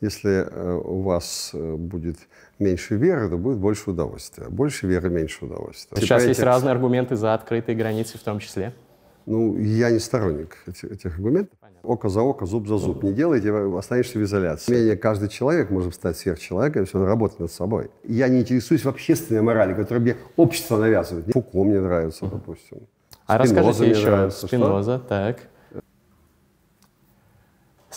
Если э, у вас э, будет меньше веры, то будет больше удовольствия. Больше веры, меньше удовольствия. Сейчас есть этих... разные аргументы за открытые границы в том числе. Ну, я не сторонник этих, этих аргументов. Понятно. Око за око, зуб за зуб. Не делайте, останешься в изоляции. Менее каждый человек может стать сверхчеловеком, если он работает над собой. Я не интересуюсь в общественной морали, которую мне общество навязывает. Фуко мне нравится, допустим. А Спиноза расскажите еще. Нравится. Спиноза, Что? так.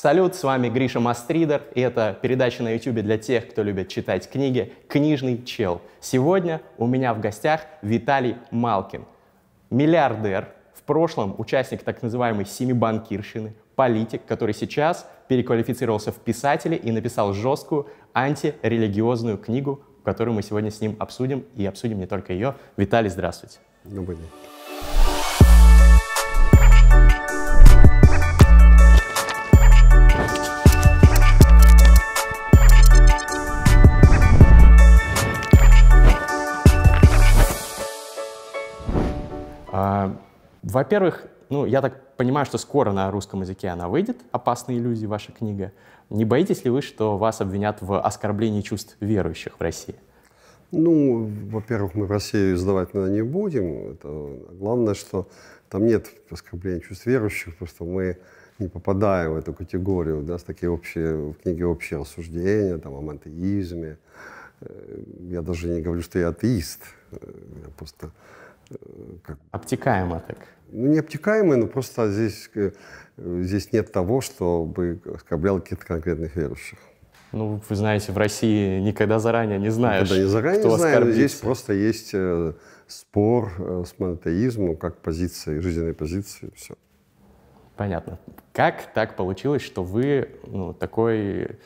Салют, с вами Гриша Мастридер, и это передача на YouTube для тех, кто любит читать книги «Книжный чел». Сегодня у меня в гостях Виталий Малкин, миллиардер, в прошлом участник так называемой семи «семибанкирщины», политик, который сейчас переквалифицировался в писателя и написал жесткую антирелигиозную книгу, которую мы сегодня с ним обсудим, и обсудим не только ее. Виталий, здравствуйте. Добрый день. Во-первых, ну, я так понимаю, что скоро на русском языке она выйдет, «Опасные иллюзии» ваша книга. Не боитесь ли вы, что вас обвинят в оскорблении чувств верующих в России? Ну, во-первых, мы в России издавать наверное, не будем. Это главное, что там нет оскорбления чувств верующих, просто мы не попадаем в эту категорию. У нас такие общие, в книге общие рассуждения там, о монотеизме. Э, я даже не говорю, что я атеист. Э, я просто как... Обтекаемо так. Ну, не обтекаемый, но просто здесь, э, здесь нет того, чтобы оскорблял каких-то конкретных верующих. Ну, вы знаете, в России никогда заранее не знаешь, никогда не заранее кто не знаю, оскорбится. Здесь просто есть э, спор э, с монотеизмом как позиции, жизненной позиции, все. Понятно. Как так получилось, что вы, ну, такое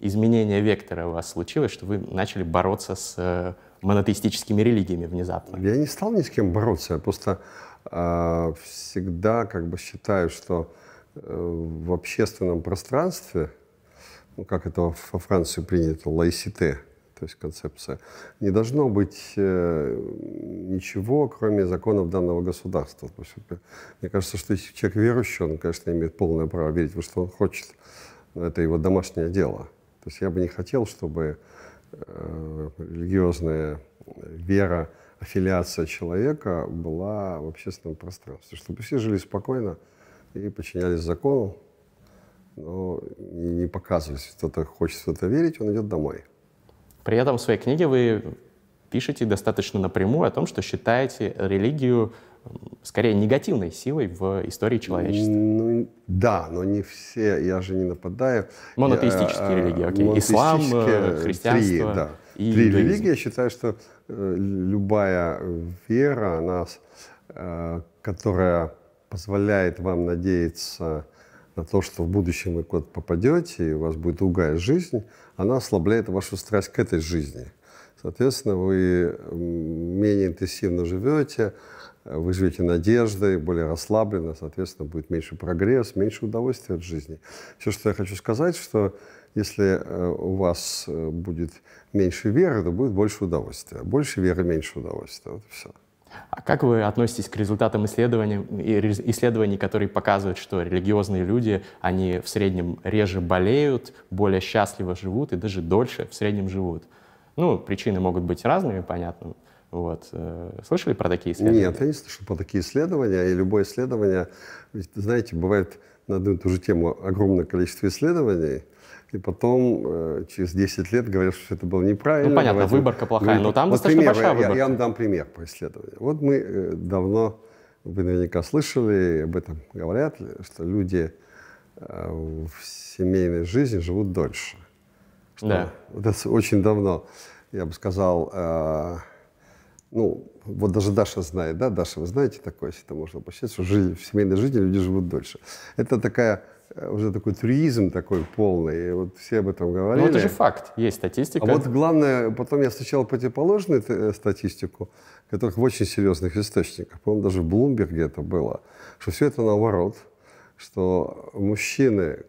изменение вектора у вас случилось, что вы начали бороться с монотеистическими религиями внезапно? Я не стал ни с кем бороться, я просто э, всегда как бы считаю, что э, в общественном пространстве, ну, как это во Франции принято, лаисите, то есть концепция, не должно быть э, ничего, кроме законов данного государства. Мне кажется, что если человек верующий, он, конечно, имеет полное право верить во что он хочет, но это его домашнее дело. То есть я бы не хотел, чтобы Э, религиозная вера, аффилиация человека была в общественном пространстве, чтобы все жили спокойно и подчинялись закону, но не показывались. Кто-то хочет в это верить, он идет домой. При этом в своей книге вы пишете достаточно напрямую о том, что считаете религию скорее негативной силой в истории человечества. Ну, да, но не все, я же не нападаю. Монотеистические я, э, религии, окей. Э, монотеистические, Ислам, э, христианство. Три, да. И три индуизм. религии. Я считаю, что любая вера, она, которая позволяет вам надеяться на то, что в будущем вы куда-то попадете, и у вас будет другая жизнь, она ослабляет вашу страсть к этой жизни. Соответственно, вы менее интенсивно живете, вы живете надеждой, более расслабленно, соответственно, будет меньше прогресс, меньше удовольствия от жизни. Все, что я хочу сказать, что если э, у вас э, будет меньше веры, то будет больше удовольствия. Больше веры, меньше удовольствия. Вот и все. А как вы относитесь к результатам исследований, исследований, которые показывают, что религиозные люди, они в среднем реже болеют, более счастливо живут и даже дольше в среднем живут? Ну, причины могут быть разными, понятно, вот. Э, слышали про такие исследования? Нет, я не слышал про такие исследования. И любое исследование, ведь, знаете, бывает на одну и ту же тему огромное количество исследований, и потом э, через 10 лет говорят, что это было неправильно. Ну, понятно, Давайте, выборка плохая, говорит, но там вот достаточно пример, большая выборка. Я, я вам дам пример по исследованию. Вот мы э, давно, вы наверняка слышали, об этом говорят, что люди э, в семейной жизни живут дольше. Что, да. Вот это очень давно, я бы сказал, э, ну, вот даже Даша знает, да, Даша, вы знаете такое, если это можно обобщать, что жизнь, в семейной жизни люди живут дольше. Это такая э, уже такой туризм такой полный, и вот все об этом ну, говорили. Ну, это же факт, есть статистика. А вот главное, потом я встречал противоположную э, статистику, которых в очень серьезных источниках, по-моему, даже в Блумберге это было, что все это наоборот, что мужчины,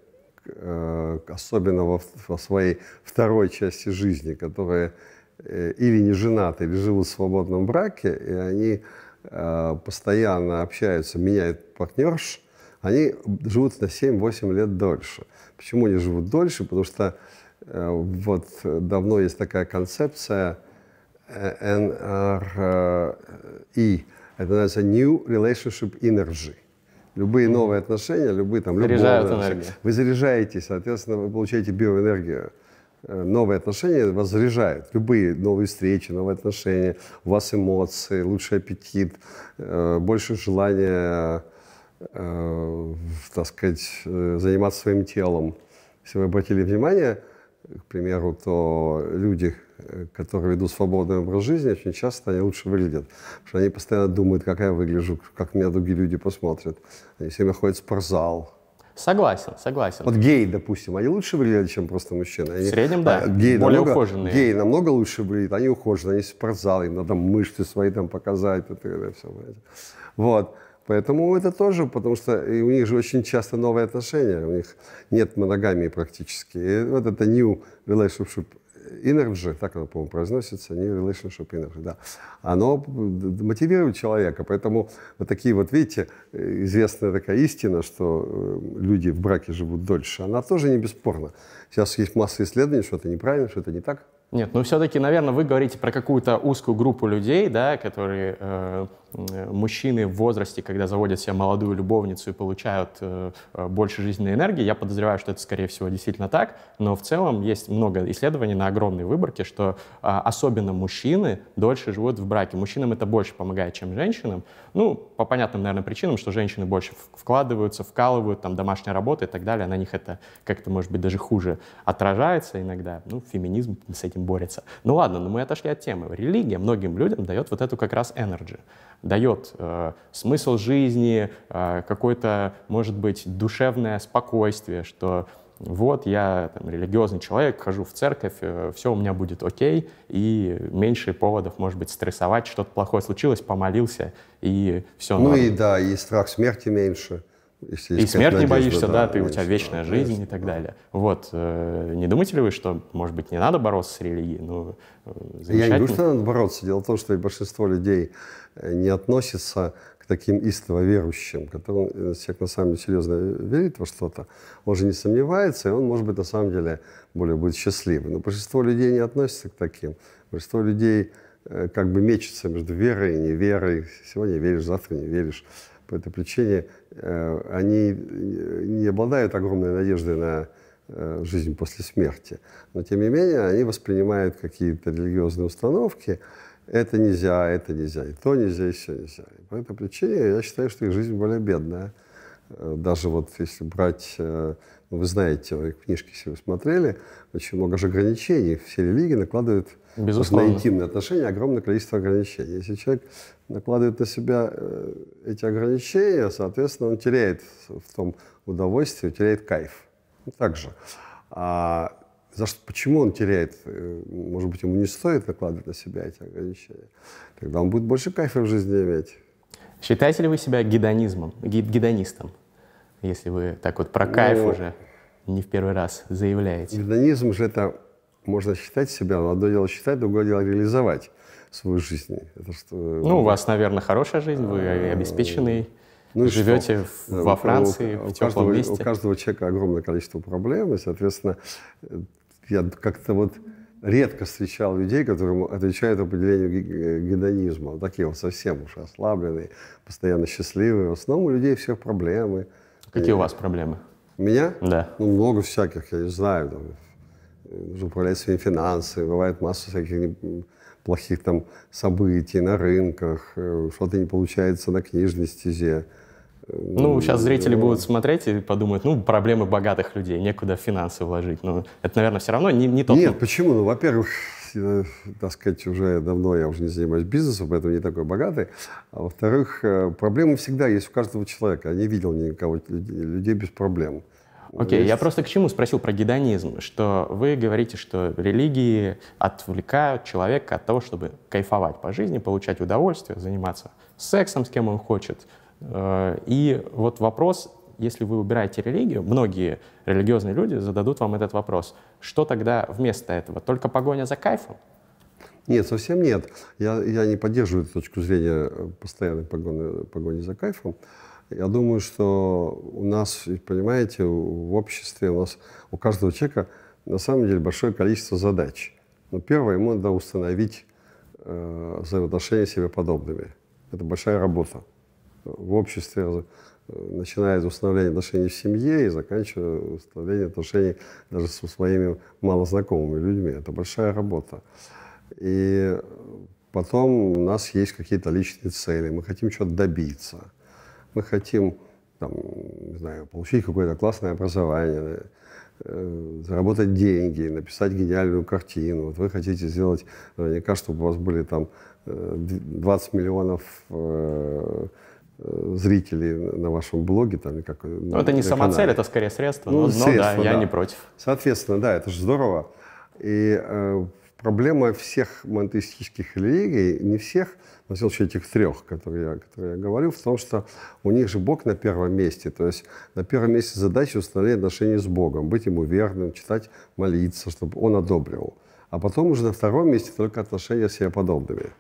э, особенно во своей второй части жизни, которые Э, или не женаты, или живут в свободном браке, и они э, постоянно общаются, меняют партнерш, они живут на 7-8 лет дольше. Почему они живут дольше? Потому что э, вот давно есть такая концепция NRE, это называется New Relationship Energy. Любые новые отношения, любые там, Заряжают энергию. Вы заряжаете, соответственно, вы получаете биоэнергию Э, новые отношения вас Любые новые встречи, новые отношения, у вас эмоции, лучший аппетит, э, больше желания, э, так сказать, заниматься своим телом. Если вы обратили внимание, к примеру, то люди, которые ведут свободный образ жизни, очень часто они лучше выглядят. Потому что они постоянно думают, как я выгляжу, как меня другие люди посмотрят. Они все время ходят в спортзал, Согласен, согласен. Вот гей, допустим, они лучше выглядят, чем просто мужчины. Они, в среднем, да. А, геи Более намного, ухоженные. Гей намного лучше выглядят, они ухожены, они спортзал, им надо мышцы свои там показать. Это, это все, вот. Поэтому это тоже, потому что и у них же очень часто новые отношения, у них нет моногамии практически. И вот это new relationship Energy, так оно, по-моему, произносится, не Relationship Energy, да. Оно мотивирует человека, поэтому вот такие вот, видите, э, известная такая истина, что э, люди в браке живут дольше, она тоже не бесспорна. Сейчас есть масса исследований, что это неправильно, что это не так. Нет, но ну все-таки, наверное, вы говорите про какую-то узкую группу людей, да, которые э, Э, мужчины в возрасте, когда заводят себе молодую любовницу и получают э, э, больше жизненной энергии, я подозреваю, что это, скорее всего, действительно так, но в целом есть много исследований на огромной выборке, что а, особенно мужчины дольше живут в браке. Мужчинам это больше помогает, чем женщинам. Ну, по понятным, наверное, причинам, что женщины больше вкладываются, вкалывают, там, домашняя работа и так далее, на них это как-то, может быть, даже хуже отражается иногда. Ну, феминизм с этим борется. Ну ладно, но мы отошли от темы. Религия многим людям дает вот эту как раз энергию дает э, смысл жизни, э, какое-то, может быть, душевное спокойствие, что вот я там, религиозный человек, хожу в церковь, э, все у меня будет окей, и меньше поводов, может быть, стрессовать, что-то плохое случилось, помолился, и все. Ну норм. и да, и страх смерти меньше. Если и смерть не боишься, да, да ты, конечно, у тебя вечная конечно, жизнь и так да. далее. Вот, э, не думаете ли вы, что, может быть, не надо бороться с религией? Ну, э, Я не говорю, что надо бороться. Дело в том, что большинство людей э, не относится к таким истово верующим, которым человек на самом деле серьезно верит во что-то, он же не сомневается, и он, может быть, на самом деле более будет счастливым. Но большинство людей не относится к таким. Большинство людей как бы мечется между верой и неверой. Сегодня веришь, завтра не веришь. По этой причине э, они не обладают огромной надеждой на э, жизнь после смерти. Но, тем не менее, они воспринимают какие-то религиозные установки. Это нельзя, это нельзя, и то нельзя, и все нельзя. И по этой причине я считаю, что их жизнь более бедная. Э, даже вот если брать вы знаете, вы книжки себе смотрели, очень много же ограничений. Все религии накладывают Безусловно. на интимные отношения огромное количество ограничений. Если человек накладывает на себя э, эти ограничения, соответственно, он теряет в том удовольствие, теряет кайф. Ну, также. А за что, почему он теряет? Э, может быть, ему не стоит накладывать на себя эти ограничения. Тогда он будет больше кайфа в жизни иметь. Считаете ли вы себя гедонизмом, гедонистом? если вы так вот про кайф ну, уже не в первый раз заявляете? Гедонизм же это можно считать себя, но одно дело считать, другое дело реализовать свою жизнь. Это что, э, ну, у вас, наверное, хорошая жизнь, вы а, обеспеченный, ну, живете что? во Франции, у, в теплом каждого, месте. У каждого человека огромное количество проблем, и, соответственно, э, я как-то вот редко встречал людей, которые отвечают определению э, гедонизма. Такие вот совсем уж ослабленные, постоянно счастливые. В основном у людей все проблемы – Какие и... у вас проблемы? Меня? Да. Ну, много всяких, я не знаю. Там, нужно управлять своими финансами, бывает масса всяких плохих там событий на рынках, э, что-то не получается на книжной стезе. Ну, ну сейчас зрители ну, будут смотреть и подумают, ну, проблемы богатых людей, некуда финансы вложить. Но ну, это, наверное, все равно не, не то. Нет, почему? Ну, во-первых, Э, так сказать, уже давно я уже не занимаюсь бизнесом, поэтому не такой богатый. А во-вторых, э, проблемы всегда есть у каждого человека. Я не видел никого, людей без проблем. Окей, okay, я просто к чему спросил про гедонизм, что вы говорите, что религии отвлекают человека от того, чтобы кайфовать по жизни, получать удовольствие, заниматься сексом с кем он хочет. Э, и вот вопрос, если вы убираете религию, многие религиозные люди зададут вам этот вопрос – что тогда вместо этого? Только погоня за кайфом? Нет, совсем нет. Я, я не поддерживаю эту точку зрения э, постоянной погони, погони за кайфом. Я думаю, что у нас, понимаете, в обществе у нас у каждого человека на самом деле большое количество задач. Но первое, ему надо установить э, взаимоотношения с себе подобными. Это большая работа. В обществе Э, начиная от установления отношений в семье и заканчивая установлением отношений даже со своими малознакомыми людьми. Это большая работа. И потом у нас есть какие-то личные цели. Мы хотим чего-то добиться. Мы хотим там, не знаю, получить какое-то классное образование, э, заработать деньги, написать гениальную картину. Вот вы хотите сделать наверняка, чтобы у вас были там 20 э, миллионов Э, зрителей на вашем блоге. Там, как, э, ну, это не сама цель, это скорее средство, ну, но, средство, но да, да, я не против. Соответственно, да, это же здорово. И э, проблема всех монотеистических религий, не всех, на всяком случае этих трех, которые я, которые я говорю, в том, что у них же Бог на первом месте. То есть на первом месте задача установить отношения с Богом, быть ему верным, читать, молиться, чтобы он одобрил. А потом уже на втором месте только отношения с себе подобными.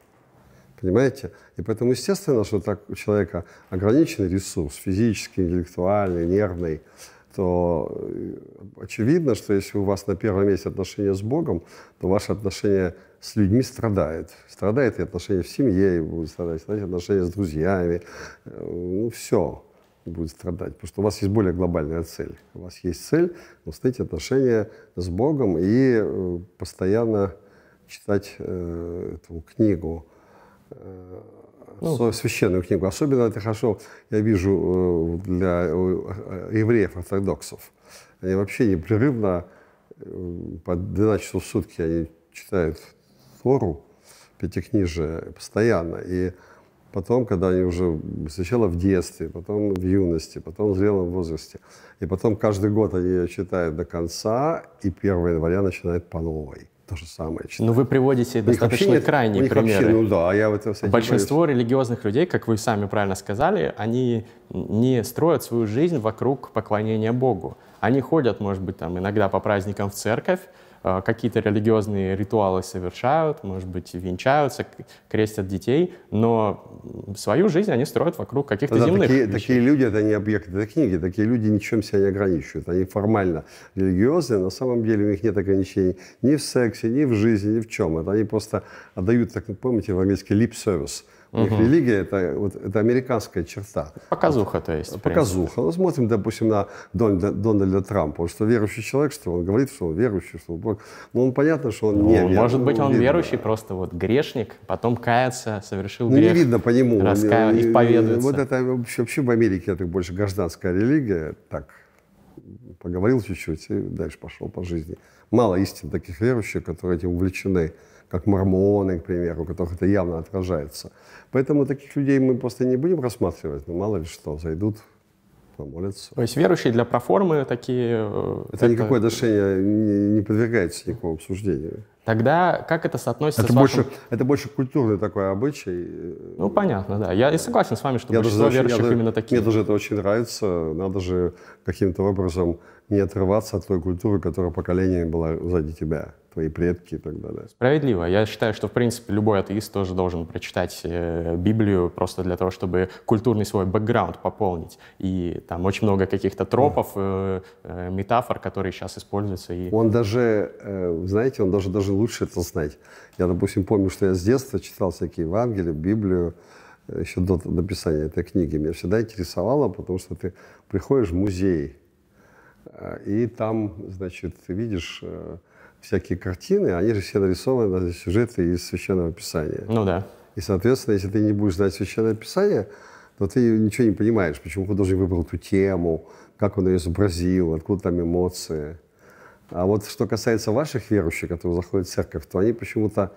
Понимаете? И поэтому, естественно, что так у человека ограниченный ресурс, физический, интеллектуальный, нервный, то э, очевидно, что если у вас на первом месте отношения с Богом, то ваши отношения с людьми страдают. Страдает и отношения в семье будут страдать, страдать отношения с друзьями. Э, ну, все будет страдать, потому что у вас есть более глобальная цель. У вас есть цель установить отношения с Богом и э, постоянно читать э, эту книгу ну, священную книгу. Особенно это хорошо, я вижу, э, для э, евреев-ортодоксов. Они вообще непрерывно э, по 12 часов в сутки они читают Тору, Пятикнижие, постоянно. И потом, когда они уже сначала в детстве, потом в юности, потом в зрелом возрасте, и потом каждый год они ее читают до конца, и 1 января начинают по новой то же самое читают. Но вы приводите у достаточно нет, крайние у них примеры. Вообще, ну да, а я вот Большинство боюсь. религиозных людей, как вы сами правильно сказали, они не строят свою жизнь вокруг поклонения Богу. Они ходят, может быть, там иногда по праздникам в церковь, Э, какие-то религиозные ритуалы совершают, может быть, венчаются, крестят детей, но свою жизнь они строят вокруг каких-то да, земных такие, вещей. такие люди, это не объекты это книги, такие люди ничем себя не ограничивают. Они формально религиозные, но на самом деле у них нет ограничений ни в сексе, ни в жизни, ни в чем. Это они просто отдают, так ну, помните, в английский lip service – Угу. Их религия это, вот, это американская черта. Показуха, то есть. Показуха. Ну, смотрим, допустим, на Дональда, Дональда Трампа. Он что верующий человек, что он говорит, что он верующий, что он Бог. Ну он понятно, что он ну, не верующий. Может быть, он ну, видно. верующий, просто вот грешник, потом кается, совершил грех. Ну, не видно по нему. Раска... Э, исповедуется. Вот это вообще, вообще в Америке это больше гражданская религия. Так, поговорил чуть-чуть и дальше пошел по жизни. Мало истин таких верующих, которые этим увлечены как мормоны, к примеру, у которых это явно отражается. Поэтому таких людей мы просто не будем рассматривать, но мало ли что, зайдут, помолятся. То есть верующие для проформы такие... Э, это, это... никакое отношение не, не подвергается никакому обсуждению. Тогда как это соотносится это с вашим... больше, Это больше культурный такой обычай. Э, ну, понятно, да. Я и согласен с вами, что я большинство даже, верующих я, именно такие. Мне даже это очень нравится. Надо же каким-то образом не отрываться от той культуры, которая поколениями была сзади тебя, твои предки и так далее. Справедливо. Я считаю, что, в принципе, любой атеист тоже должен прочитать э, Библию просто для того, чтобы культурный свой бэкграунд пополнить. И там очень много каких-то тропов, э, э метафор, которые сейчас используются. И... Он даже, э, знаете, он даже, даже лучше это знать. Я, допустим, помню, что я с детства читал всякие Евангелия, Библию, еще до написания этой книги, меня всегда интересовало, потому что ты приходишь в музей, э, и там, значит, ты видишь э, всякие картины, они же все нарисованы на сюжеты из Священного Писания. Ну да. И, соответственно, если ты не будешь знать Священное Писание, то ты ничего не понимаешь, почему художник выбрал эту тему, как он ее изобразил, откуда там эмоции. А вот что касается ваших верующих, которые заходят в церковь, то они почему-то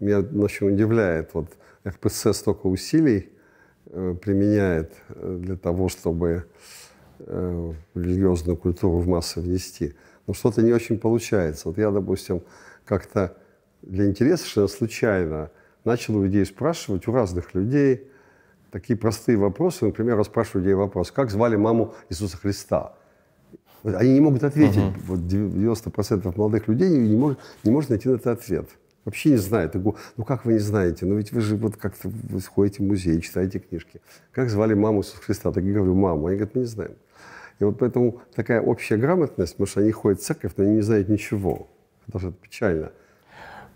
меня очень удивляет. Вот ФПС столько усилий э, применяет э, для того, чтобы э, религиозную культуру в массы внести. Но что-то не очень получается. Вот я, допустим, как-то для интереса что случайно начал у людей спрашивать, у разных людей, такие простые вопросы. Например, я спрашиваю людей вопрос, как звали маму Иисуса Христа? Они не могут ответить. Uh-huh. Вот 90% молодых людей не, мож, не может найти на это ответ. Вообще не знает. Я говорю, ну как вы не знаете? Ну ведь вы же вот как-то ходите в музей, читаете книжки. Как звали маму Иисуса Христа? Так я говорю, маму. Они говорят, мы не знаем. И вот поэтому такая общая грамотность, потому что они ходят в церковь, но они не знают ничего. Потому что это печально.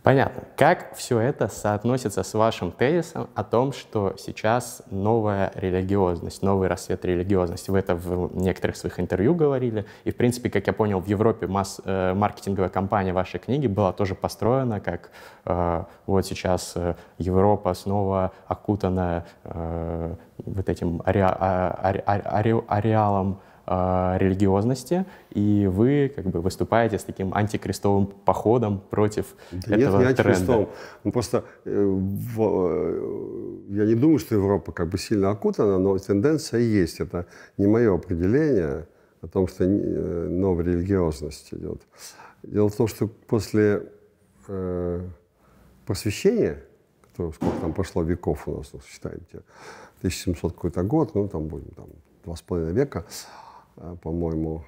Понятно. Как все это соотносится с вашим тезисом о том, что сейчас новая религиозность, новый рассвет религиозности? Вы это в некоторых своих интервью говорили. И, в принципе, как я понял, в Европе масс э, маркетинговая компания вашей книги была тоже построена, как э, вот сейчас э, Европа снова окутана э, вот этим аре а, аре аре аре ареалом а, религиозности, и вы как бы выступаете с таким антикрестовым походом против да этого нет, не тренда. Ну, просто э, в, э, я не думаю, что Европа как бы сильно окутана, но тенденция есть. Это не мое определение о том, что э, новая религиозность идет. Дело в том, что после э, просвещения, которое сколько там прошло веков у нас, ну, считаете, 1700 какой-то год, ну, там будем там, два с половиной века, а, по-моему,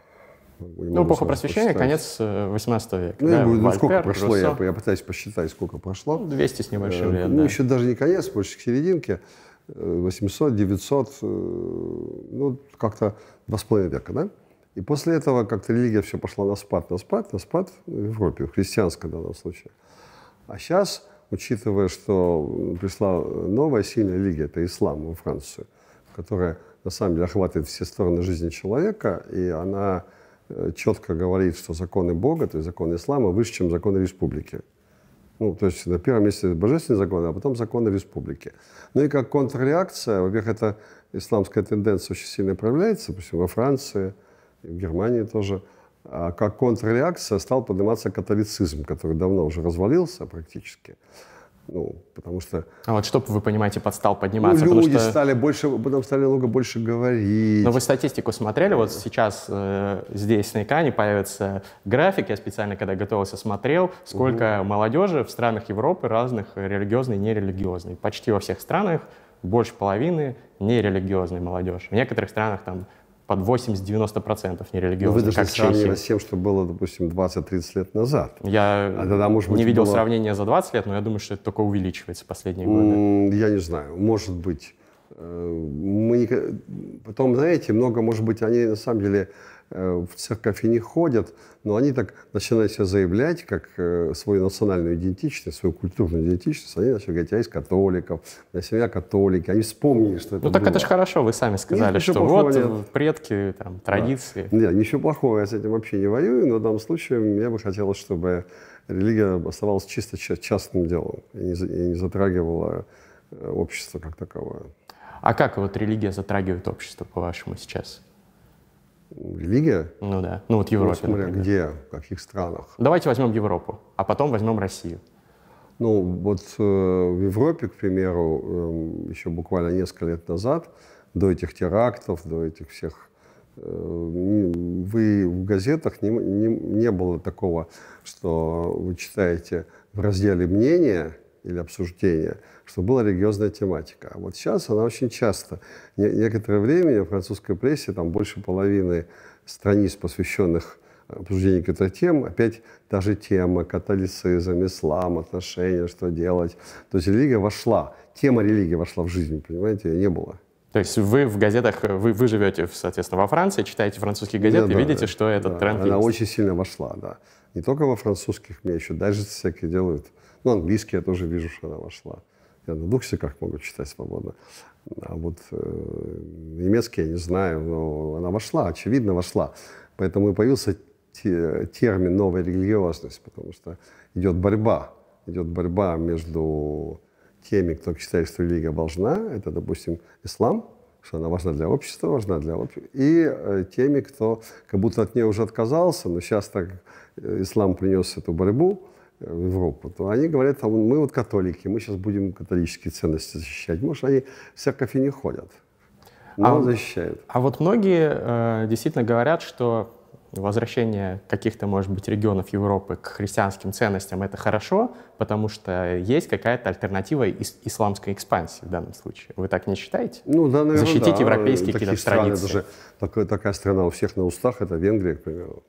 ну, эпоха просвещения, конец 18 э, века. Ну, да? ну Вальпер, сколько прошло, я, я пытаюсь посчитать, сколько прошло. 200 ну, с небольшим э, лет, Ну, да. еще даже не конец, больше к серединке. 800, э, 900, ну, как-то два с половиной века, да? И после этого как-то религия все пошла на спад, на спад, на спад в Европе, в христианском в данном случае. А сейчас, учитывая, что пришла новая сильная религия, это ислам во Францию, которая на самом деле охватывает все стороны жизни человека, и она э, четко говорит, что законы Бога, то есть законы ислама, выше, чем законы республики. Ну, то есть на первом месте божественные законы, а потом законы республики. Ну и как контрреакция, во-первых, эта исламская тенденция очень сильно проявляется, допустим, во Франции, в Германии тоже. А как контрреакция стал подниматься католицизм, который давно уже развалился практически. Ну, потому что... А вот чтобы вы понимаете под стал подниматься? Ну, люди что... стали больше, потом стали много больше говорить. Но вы статистику смотрели, вот сейчас э, здесь на экране появится график, я специально, когда готовился, смотрел, сколько угу. молодежи в странах Европы разных, религиозной и нерелигиозной. Почти во всех странах больше половины нерелигиозной молодежи. В некоторых странах там под 80-90% нерелигиозных, Вы даже сравнивать с тем, что было, допустим, 20-30 лет назад. Я а тогда, может быть, не видел было... сравнения за 20 лет, но я думаю, что это только увеличивается в последние годы. Я не знаю. Может быть. Э, мы... Потом, знаете, много, может быть, они на самом деле Э, в церковь и не ходят, но они так начинают себя заявлять, как э, свою национальную идентичность, свою культурную идентичность, они начали говорить, я из католиков, я семья католики, они вспомнили, что это Ну так было. это же хорошо, вы сами сказали, что вот нет. предки, там, традиции. Да. Нет, ничего плохого, я с этим вообще не воюю, но в данном случае мне бы хотелось, чтобы религия оставалась чисто частным делом и не затрагивала э, общество как таковое. А как вот религия затрагивает общество, по-вашему, сейчас? религия. Ну да. Ну вот Европа. смотря например. где, в каких странах. Давайте возьмем Европу, а потом возьмем Россию. Ну вот э, в Европе, к примеру, э, эм, еще буквально несколько лет назад, до этих терактов, до этих всех э, вы в газетах не, не, не было такого, что вы читаете в разделе мнения или обсуждения, что была религиозная тематика. А вот сейчас она очень часто, некоторое время в французской прессе, там больше половины страниц, посвященных э, обсуждению каких-то тем, опять та же тема, католицизм, ислам, отношения, что делать. То есть религия вошла, тема религии вошла в жизнь, понимаете, ее не было. То есть вы в газетах, вы, вы живете, соответственно, во Франции, читаете французские газеты да, и да, видите, что этот да, тренд она есть. очень сильно вошла, да. Не только во французских, мне еще даже всякие делают ну, английский я тоже вижу, что она вошла. Я на двух языках могу читать свободно. А вот э, немецкий я не знаю, но она вошла, очевидно, вошла. Поэтому и появился те, термин «новая религиозность», потому что идет борьба. Идет борьба между теми, кто считает, что религия важна, это, допустим, ислам, что она важна для общества, важна для общества, и э, теми, кто как будто от нее уже отказался, но сейчас так э, ислам принес эту борьбу, в Европу, то они говорят, а мы вот католики, мы сейчас будем католические ценности защищать. Может, они в церковь и не ходят, но а, защищают. А вот многие э, действительно говорят, что возвращение каких-то, может быть, регионов Европы к христианским ценностям — это хорошо, потому что есть какая-то альтернатива ис- исламской экспансии в данном случае. Вы так не считаете? Ну, да, наверное, Защитить да. европейские какие-то страны, традиции. Даже такая, такая страна у всех на устах — это Венгрия, к примеру,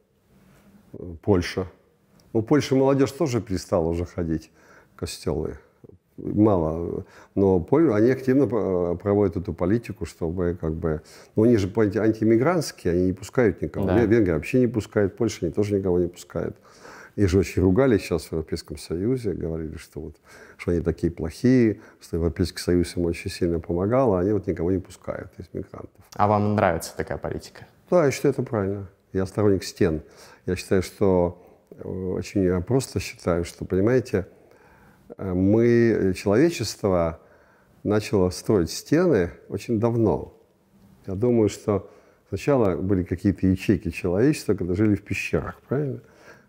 Польша — у Польши молодежь тоже перестала уже ходить в костелы. Мало. Но они активно э, проводят эту политику, чтобы как бы... Ну, они же антимигрантские, они не пускают никого. Да. Венгрия вообще не пускает, Польша они тоже никого не пускает. Их же очень ругали сейчас в Европейском Союзе, говорили, что, вот, что они такие плохие, что Европейский Союз им очень сильно помогал, а они вот никого не пускают из мигрантов. А вам нравится такая политика? Да, я считаю, это правильно. Я сторонник стен. Я считаю, что очень просто считаю, что, понимаете, э, мы, э, человечество начало строить стены очень давно. Я думаю, что сначала были какие-то ячейки человечества, когда жили в пещерах, правильно?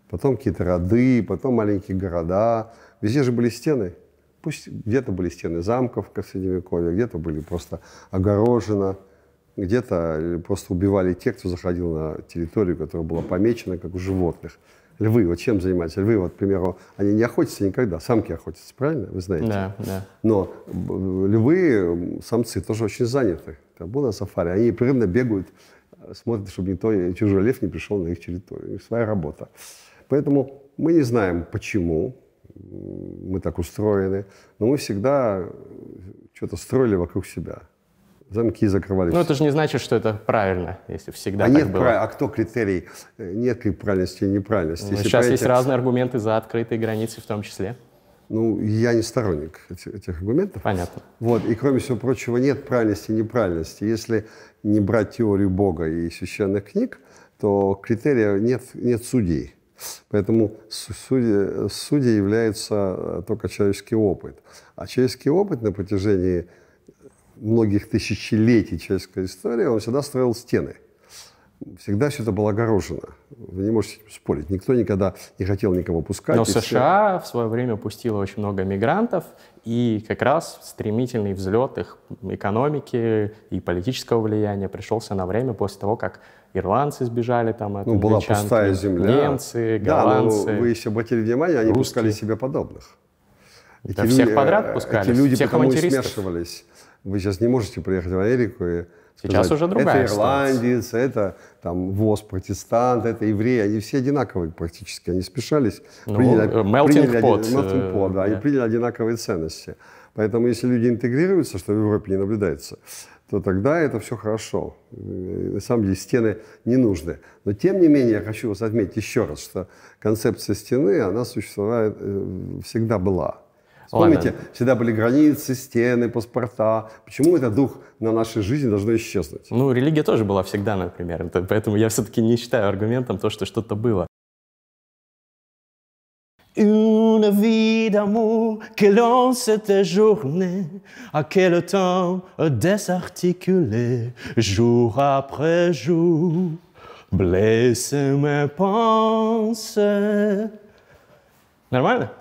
Потом какие-то роды, потом маленькие города. Везде же были стены. Пусть где-то были стены замков в Средневековье, где-то были просто огорожено, где-то э, просто убивали тех, кто заходил на территорию, которая была помечена, как у животных – львы, вот чем занимаются? Львы, вот, к примеру, они не охотятся никогда, самки охотятся, правильно? Вы знаете. Да, да. Но э, львы, самцы тоже очень заняты. Там было на сафари, они непрерывно бегают, э, смотрят, чтобы никто, э, чужой лев не пришел на их территорию. своя работа. Поэтому мы не знаем, почему мы так устроены, но мы всегда что-то строили вокруг себя замки закрывались. Ну, это же не значит, что это правильно, если всегда а так нет было. Прав... А кто критерий? Э, нет ли правильности и неправильности? Ну, сейчас понимаете... есть разные аргументы за открытые границы в том числе. Ну, я не сторонник этих, этих аргументов. Понятно. Вот, и кроме всего прочего, нет правильности и неправильности. Если не брать теорию Бога и священных книг, то критерия нет, нет судей. Поэтому судья, судья является э, только человеческий опыт. А человеческий опыт на протяжении многих тысячелетий человеческой истории, он всегда строил стены. Всегда все это было огорожено. Вы не можете спорить. Никто никогда не хотел никого пускать. Но США все... в свое время пустило очень много мигрантов, и как раз стремительный взлет их экономики и политического влияния пришелся на время после того, как ирландцы сбежали там от Ну, была пустая земля. Немцы, ну, голландцы. Да, но вы еще обратили внимание, они русские. пускали себе подобных. Эти да, люди, всех подряд э, пускали, эти люди всех потому и смешивались. Вы сейчас не можете приехать в Америку и Сейчас уже другая Это ирландец, ситуация. это там ВОЗ, протестант, это евреи. Они все одинаковые практически. Они спешались. Ну, приняли, э, melting приняли, pot. Melting э, pot, да. Yeah. Они приняли одинаковые ценности. Поэтому если люди интегрируются, что в Европе не наблюдается, то тогда это все хорошо. Э, на самом деле стены не нужны. Но тем не менее я хочу вас отметить еще раз, что концепция стены, она существовала, всегда была. Вспомните, Ладно. всегда были границы, стены, паспорта. Почему этот дух на нашей жизни должен исчезнуть? Ну, религия тоже была всегда, например. поэтому я все-таки не считаю аргументом то, что что-то было. Une vie d'amour que l'on s'était journée, à quel temps désarticulé, jour après jour, blessé mes pensées. Нормально?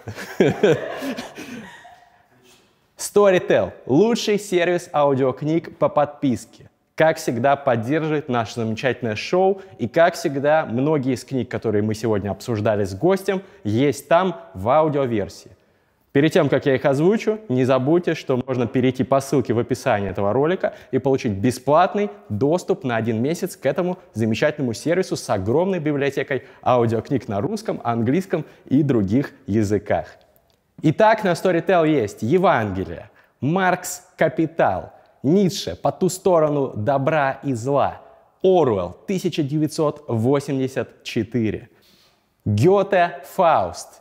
Storytel – лучший сервис аудиокниг по подписке. Как всегда, поддерживает наше замечательное шоу. И, как всегда, многие из книг, которые мы сегодня обсуждали с гостем, есть там в аудиоверсии. Перед тем, как я их озвучу, не забудьте, что можно перейти по ссылке в описании этого ролика и получить бесплатный доступ на один месяц к этому замечательному сервису с огромной библиотекой аудиокниг на русском, английском и других языках. Итак, на Storytel есть Евангелие, Маркс «Капитал», Ницше «По ту сторону добра и зла», Оруэлл 1984, Гёте «Фауст»,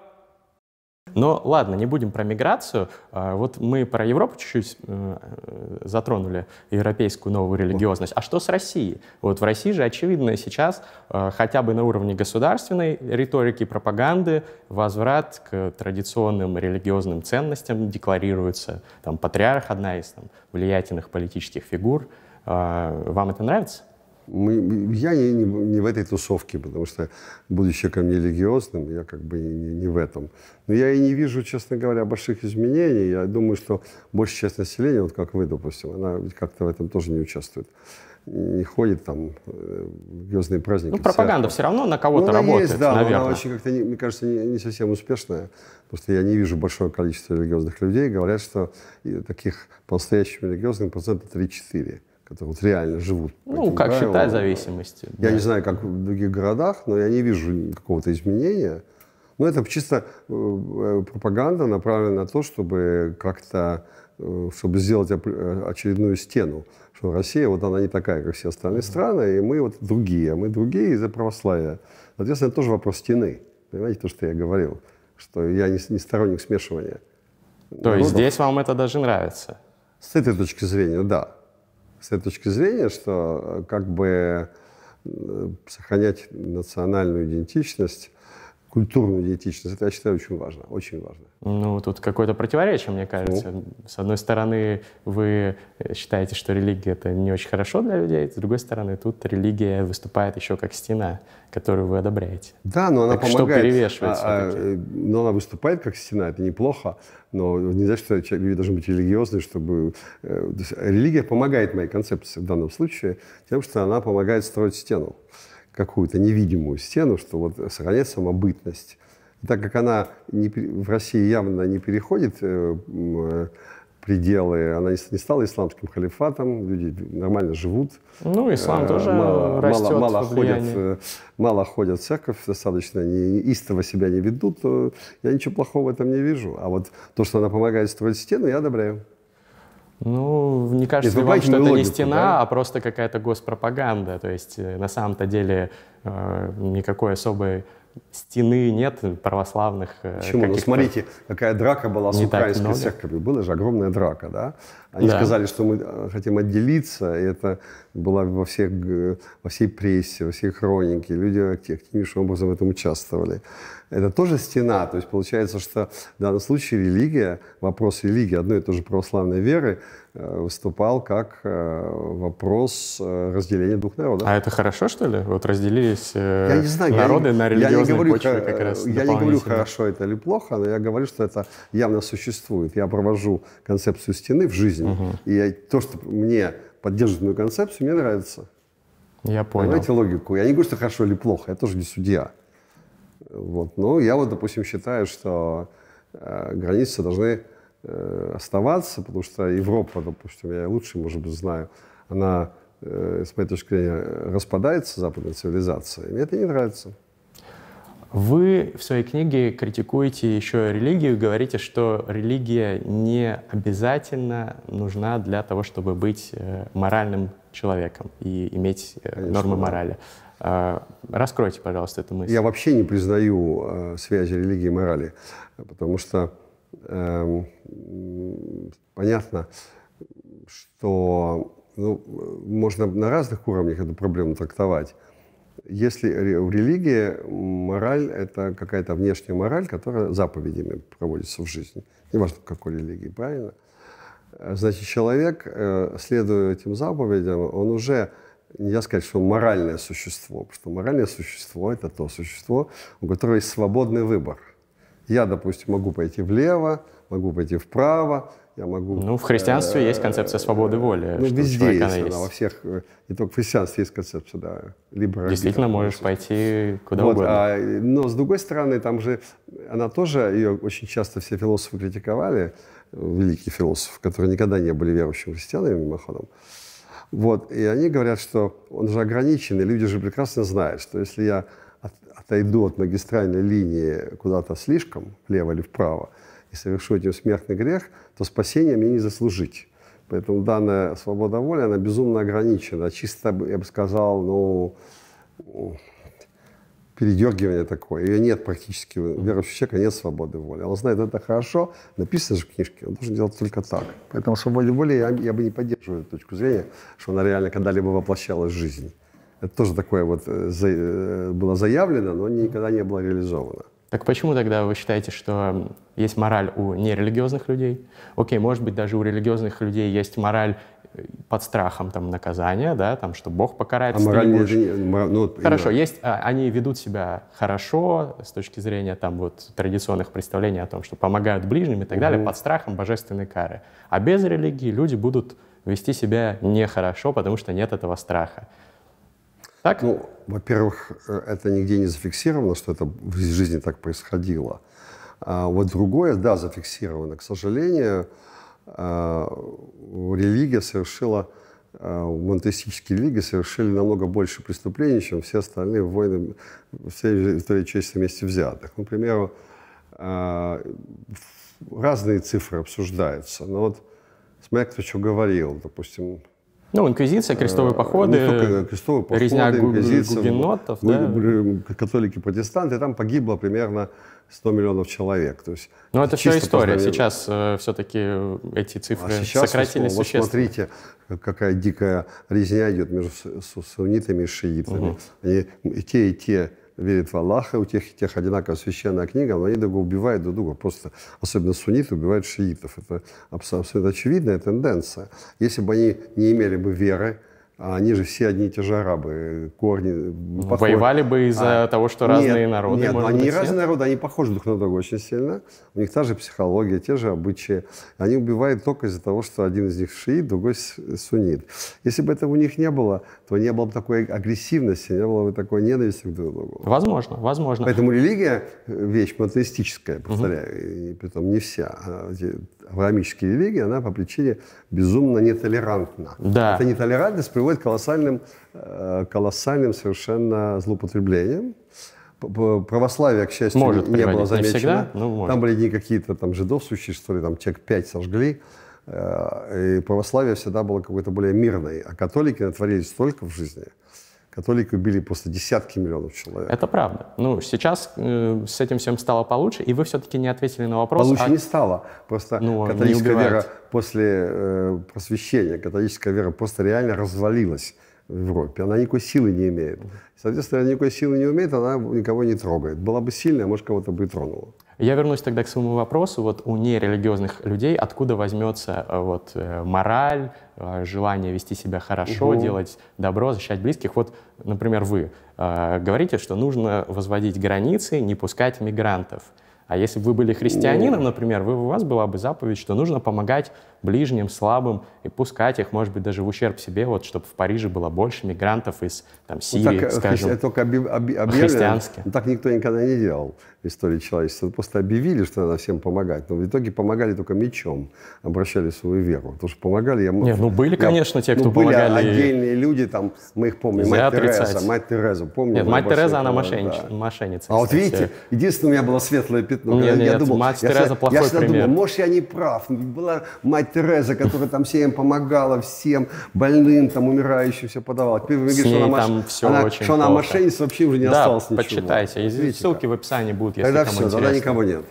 Но ладно, не будем про миграцию. А, вот мы про Европу чуть-чуть э, затронули, европейскую новую религиозность. А что с Россией? Вот в России же, очевидно, сейчас э, хотя бы на уровне государственной риторики и пропаганды возврат к традиционным религиозным ценностям декларируется. Там патриарх одна из там, влиятельных политических фигур. А, вам это нравится? Мы, я не, не, не в этой тусовке, потому что, будучи ко мне религиозным, я как бы не, не в этом. Но я и не вижу, честно говоря, больших изменений. Я думаю, что большая часть населения, вот как вы, допустим, она ведь как-то в этом тоже не участвует не ходит там религиозные э, праздники. Ну, пропаганда все равно на кого-то ну, работает, есть, да, наверное. она очень как-то, мне кажется, не, не совсем успешная, потому что я не вижу большого количества религиозных людей. Говорят, что э, таких по-настоящему религиозных процента 3-4 которые вот реально живут. Ну, как правилам. считай зависимости. Я да. не знаю, как в других городах, но я не вижу какого-то изменения. Но ну, это чисто э, э, пропаганда направлена на то, чтобы как-то э, чтобы сделать очередную стену, что Россия, вот она не такая, как все остальные страны, и мы вот другие, а мы другие из-за православия. Соответственно, это тоже вопрос стены. Понимаете, то, что я говорил, что я не, не сторонник смешивания. То есть здесь вам это даже нравится? С этой точки зрения, да с этой точки зрения, что э, как бы э, сохранять национальную идентичность культурную диетичность. Это, я считаю, очень важно, очень важно. Ну, тут какое-то противоречие, мне кажется. Ну. С одной стороны, вы э, считаете, что религия — это не очень хорошо для людей, с другой стороны, тут религия выступает еще как стена, которую вы одобряете. Да, но она так помогает. что перевешивает а, а, Но она выступает как стена, это неплохо, но нельзя считать, что люди должны быть религиозны, чтобы... Э, религия помогает моей концепции в данном случае тем, что она помогает строить стену какую-то невидимую стену, что вот сохранять самобытность. И так как она не, в России явно не переходит э, э пределы, она не, не стала исламским халифатом, люди нормально живут. Ну, ислам э, тоже мало, растет мало, мало, ходят, э, мало ходят в церковь, достаточно не, истово себя не ведут. Я ничего плохого в этом не вижу. А вот то, что она помогает строить стены, я одобряю. Ну, не кажется ли вам, что это не стена, да? а просто какая-то госпропаганда? То есть э, на самом-то деле э, никакой особой стены нет православных. Э, Почему? Ну, смотрите, какая драка была с украинской церковью. Была же огромная драка, да? Они да. сказали, что мы э, хотим отделиться, и это было во, всех, во всей прессе, во всей хронике. Люди активнейшим образом в этом участвовали. Это тоже стена. То есть получается, что в данном случае религия, вопрос религии, одной и той же православной веры – Э, выступал как э, вопрос э, разделения двух народов. А это хорошо, что ли? Вот разделились я не знаю, народы я, на религиозной я не говорю, почве как раз Я не говорю, хорошо это или плохо, но я говорю, что это явно существует. Я провожу концепцию стены в жизни, угу. и то, что мне поддерживает концепцию, мне нравится. Я понял. Понимаете логику? Я не говорю, что хорошо или плохо, я тоже не судья. Вот. Но я вот, допустим, считаю, что э, границы должны Э, оставаться, потому что Европа, допустим, я лучше, может быть, знаю, она, э, с моей точки зрения, распадается, западная цивилизация, и мне это не нравится. Вы в своей книге критикуете еще религию, говорите, что религия не обязательно нужна для того, чтобы быть э, моральным человеком и иметь Конечно, нормы да. морали. А, раскройте, пожалуйста, эту мысль. Я вообще не признаю связи религии и морали, потому что Эм, понятно, что ну, можно на разных уровнях эту проблему трактовать. Если в религии мораль – это какая-то внешняя мораль, которая заповедями проводится в жизни. Неважно, в какой религии, правильно? Значит, человек, э, следуя этим заповедям, он уже, нельзя сказать, что он моральное существо, потому что моральное существо – это то существо, у которого есть свободный выбор – я, допустим, могу пойти влево, могу пойти вправо, я могу... Ну, в христианстве э, есть концепция свободы воли. Ну, везде есть она, есть. во всех, э, не только в христианстве есть концепция, да. Либо Действительно, раб, можешь пойти куда вот, угодно. А, но, с другой стороны, там же, она тоже, ее очень часто все философы критиковали, великие философы, которые никогда не были верующими христианами, мимоходом. Вот, и они говорят, что он же ограниченный. люди же прекрасно знают, что если я отойду от магистральной линии куда-то слишком, влево или вправо, и совершу этим смертный грех, то спасение мне не заслужить. Поэтому данная свобода воли, она безумно ограничена. Чисто, я бы сказал, ну, передергивание такое. Ее нет практически. У верующего человека нет свободы воли. Он знает это хорошо, написано же в книжке, он должен делать только так. Поэтому свободе воли я, я бы не поддерживаю эту точку зрения, что она реально когда-либо воплощалась в жизнь. Это тоже такое вот э, за, э, было заявлено, но никогда не было реализовано. Так почему тогда вы считаете, что есть мораль у нерелигиозных людей? Окей, может быть, даже у религиозных людей есть мораль э, под страхом там, наказания, да, там, что Бог покарает. А мораль не, не, мораль, ну, хорошо, именно. есть, а, они ведут себя хорошо с точки зрения там, вот, традиционных представлений о том, что помогают ближним и так угу. далее, под страхом божественной кары. А без религии люди будут вести себя нехорошо, потому что нет этого страха. Так? Ну, во-первых, э, это нигде не зафиксировано, что это в жизни так происходило. А вот другое, да, зафиксировано. К сожалению, э, религия совершила, э, монотеистические религии совершили намного больше преступлений, чем все остальные войны, все истории чести вместе взятых. Ну, примеру, разные цифры обсуждаются. Но вот смотря кто что говорил, допустим, ну, инквизиция, крестовые э, походы, не ну, крестовые походы резня гугенотов. Ну, да? католики, протестанты, там погибло примерно 100 миллионов человек. То есть Но ну, это все история. Сейчас э, все-таки эти а цифры а сейчас сократились вот, существенно. смотрите, какая дикая резня идет между суннитами и шиитами. Угу. Они и те, и те верят в Аллаха, у тех и тех одинаковая священная книга, но они друг друга убивают друг друга. Просто, особенно сунниты, убивают шиитов. Это абсолютно очевидная тенденция. Если бы они не имели бы веры, а они же все одни и те же арабы, корни. Э, ну, подход. Воевали бы из-за а, того, что разные нет, народы. Нет, они быть, разные нет? народы, они похожи друг на друга очень сильно. У них та же психология, те же обычаи. Они убивают только из-за того, что один из них шиит, другой суннит. Если бы этого у них не было, то не было бы такой агрессивности, не было бы такой ненависти друг к другу. Возможно, возможно. Поэтому религия э, вещь монотеистическая, повторяю, угу. и притом не вся. А авраамические религии, она по причине безумно нетолерантна. Да. Эта нетолерантность приводит к колоссальным, э, колоссальным совершенно злоупотреблениям. Православие, к счастью, может не было замечено. Не всегда, но может. Там были не какие-то там жидовствующие, что ли, там человек пять сожгли. Э, и православие всегда было какое-то более мирное, а католики натворили столько в жизни – католики убили просто десятки миллионов человек. Это правда. Ну, сейчас э, с этим всем стало получше, и вы все-таки не ответили на вопрос. Получше а... не стало. Просто ну, католическая вера после э, просвещения, католическая вера просто реально развалилась в Европе. Она никакой силы не имеет. Соответственно, она никакой силы не умеет, она никого не трогает. Была бы сильная, может, кого-то бы и тронула. Я вернусь тогда к своему вопросу. Вот у нерелигиозных людей откуда возьмется э, вот э, мораль, э, желание вести себя хорошо, угу. делать добро, защищать близких? Вот, например, вы э, говорите, что нужно возводить границы, не пускать мигрантов. А если бы вы были христианином, например, вы, у вас была бы заповедь, что нужно помогать ближним, слабым, и пускать их, может быть, даже в ущерб себе, вот, чтобы в Париже было больше мигрантов из там, ну, Сирии, э, ну, так, скажем, хри- только объ- объ- объявлено, христиански. так никто никогда не делал в истории человечества. Просто объявили, что надо всем помогать, но в итоге помогали только мечом, обращали свою веру. Потому что помогали... Я, Нет, ну были, я, конечно, те, кто ну, помогали. были отдельные люди, там, мы их помним. мать Тереза, мать Тереза, помню. Нет, мать Тереза, она мошеннич, да. мошенница. А вот видите, единственное, у меня было светлое пятно. Нет, я нет, думал, мать я, Тереза я, плохой я всегда пример. думал, может, я не прав. Была мать Тереза, которая там всем помогала, всем больным, там, умирающим все подавала. Теперь вы говорите, что она, там все она, очень что она мошенница, вообще уже не да, осталось ничего. почитайте. Видите, ссылки как? в описании будут, если тогда кому все, интересно. Тогда никого нет.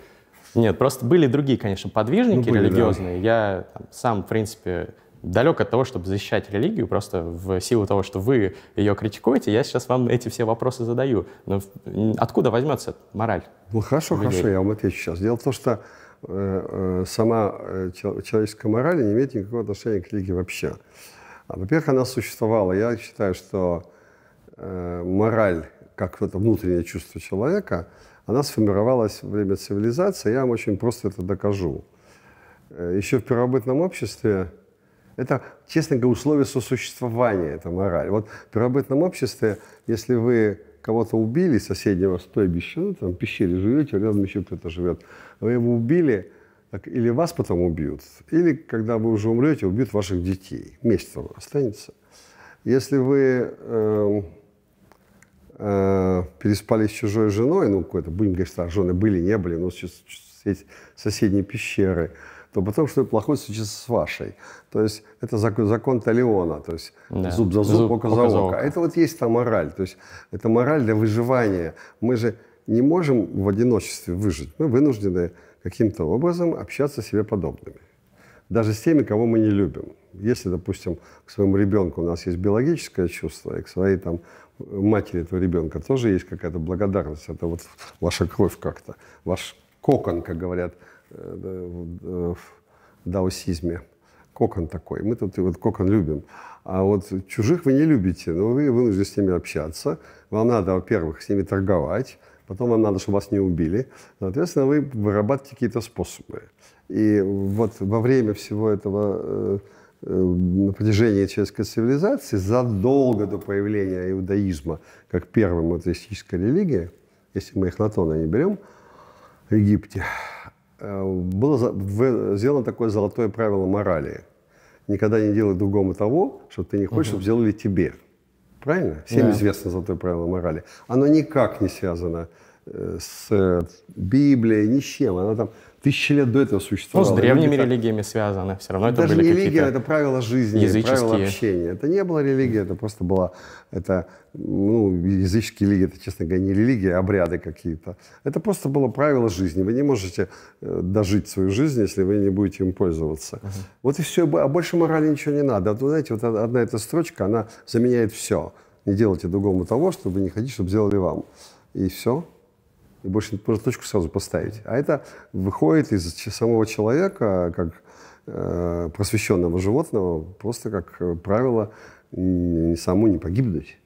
Нет, просто были другие, конечно, подвижники ну, были, религиозные. Да. Я там, сам, в принципе, далек от того, чтобы защищать религию, просто в силу того, что вы ее критикуете, я сейчас вам эти все вопросы задаю. Но откуда возьмется мораль? Ну хорошо, хорошо, я вам отвечу сейчас. Дело в том, что Э, э, сама э, человеческая мораль не имеет никакого отношения к религии вообще. А, во-первых, она существовала. Я считаю, что мораль, как это внутреннее чувство человека, она сформировалась во время цивилизации. Я вам очень просто это докажу. Еще в первобытном обществе это, честно говоря, условие сосуществования, это мораль. Вот в первобытном обществе, если вы кого-то убили соседнего стойбища, ну, там, в пещере живете, рядом еще кто-то живет, вы его убили, так или вас потом убьют, или когда вы уже умрете, убьют ваших детей. Месть вам останется. Если вы э, э, переспали с чужой женой, ну, какой-то, будем говорить, что жены были, не были, но сейчас соседние пещеры, то потом что-то плохое случится с вашей. То есть это закон, закон Талиона, то есть да. зуб за зуб, зуб око за око. око. А это вот есть там мораль, то есть это мораль для выживания. Мы же не можем в одиночестве выжить. Мы вынуждены каким-то образом общаться с себе подобными. Даже с теми, кого мы не любим. Если, допустим, к своему ребенку у нас есть биологическое чувство, и к своей там, матери этого ребенка тоже есть какая-то благодарность. Это вот ваша кровь как-то, ваш кокон, как говорят э, э, в даосизме. Кокон такой. Мы тут вот кокон любим. А вот чужих вы не любите, но вы вынуждены с ними общаться. Вам надо, во-первых, с ними торговать, потом вам надо, чтобы вас не убили. Соответственно, вы вырабатываете какие-то способы. И вот во время всего этого э, э, на протяжении человеческой цивилизации, задолго до появления иудаизма как первой монотеистической религии, если мы их Эхнатона не берем, в Египте, э, было сделано такое золотое правило морали. Никогда не делай другому того, что ты не хочешь, угу. чтобы сделали тебе. Правильно? Всем да. известно золотое правило морали. Оно никак не связано э, с э, Библией, ни с чем. Оно там тысячи лет до этого существовало. Ну, с ну, древними так... религиями связаны. все равно это Даже были не религия, это правила жизни, языческие. правила общения. Это не было религия, это просто была, это, ну, языческие религии, это, честно говоря, не религия, а обряды какие-то. Это просто было правило жизни. Вы не можете э, дожить свою жизнь, если вы не будете им пользоваться. Uh-huh. Вот и все, а больше морали ничего не надо. Вот, а вы знаете, вот одна эта строчка, она заменяет все. Не делайте другому того, чтобы не хотите, чтобы сделали вам. И все и больше можно точку сразу поставить. А это выходит из самого человека, как э, просвещенного животного, просто как э, правило, не саму не погибнуть.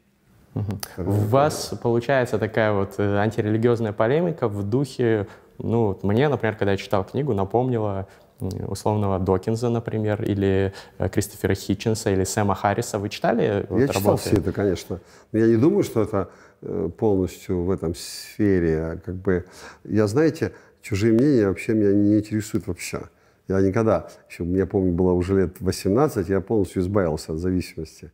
Угу. У вас получается такая вот э, антирелигиозная полемика в духе, ну, мне, например, когда я читал книгу, напомнила условного Докинза, например, или э, Кристофера Хитченса, или Сэма Харриса. Вы читали? Я вот, читал все это, конечно. Но я не думаю, что это Э, полностью в этом сфере. А как бы, я, знаете, чужие мнения вообще меня не интересуют вообще. Я никогда, еще, мне помню, было уже лет 18, я полностью избавился от зависимости.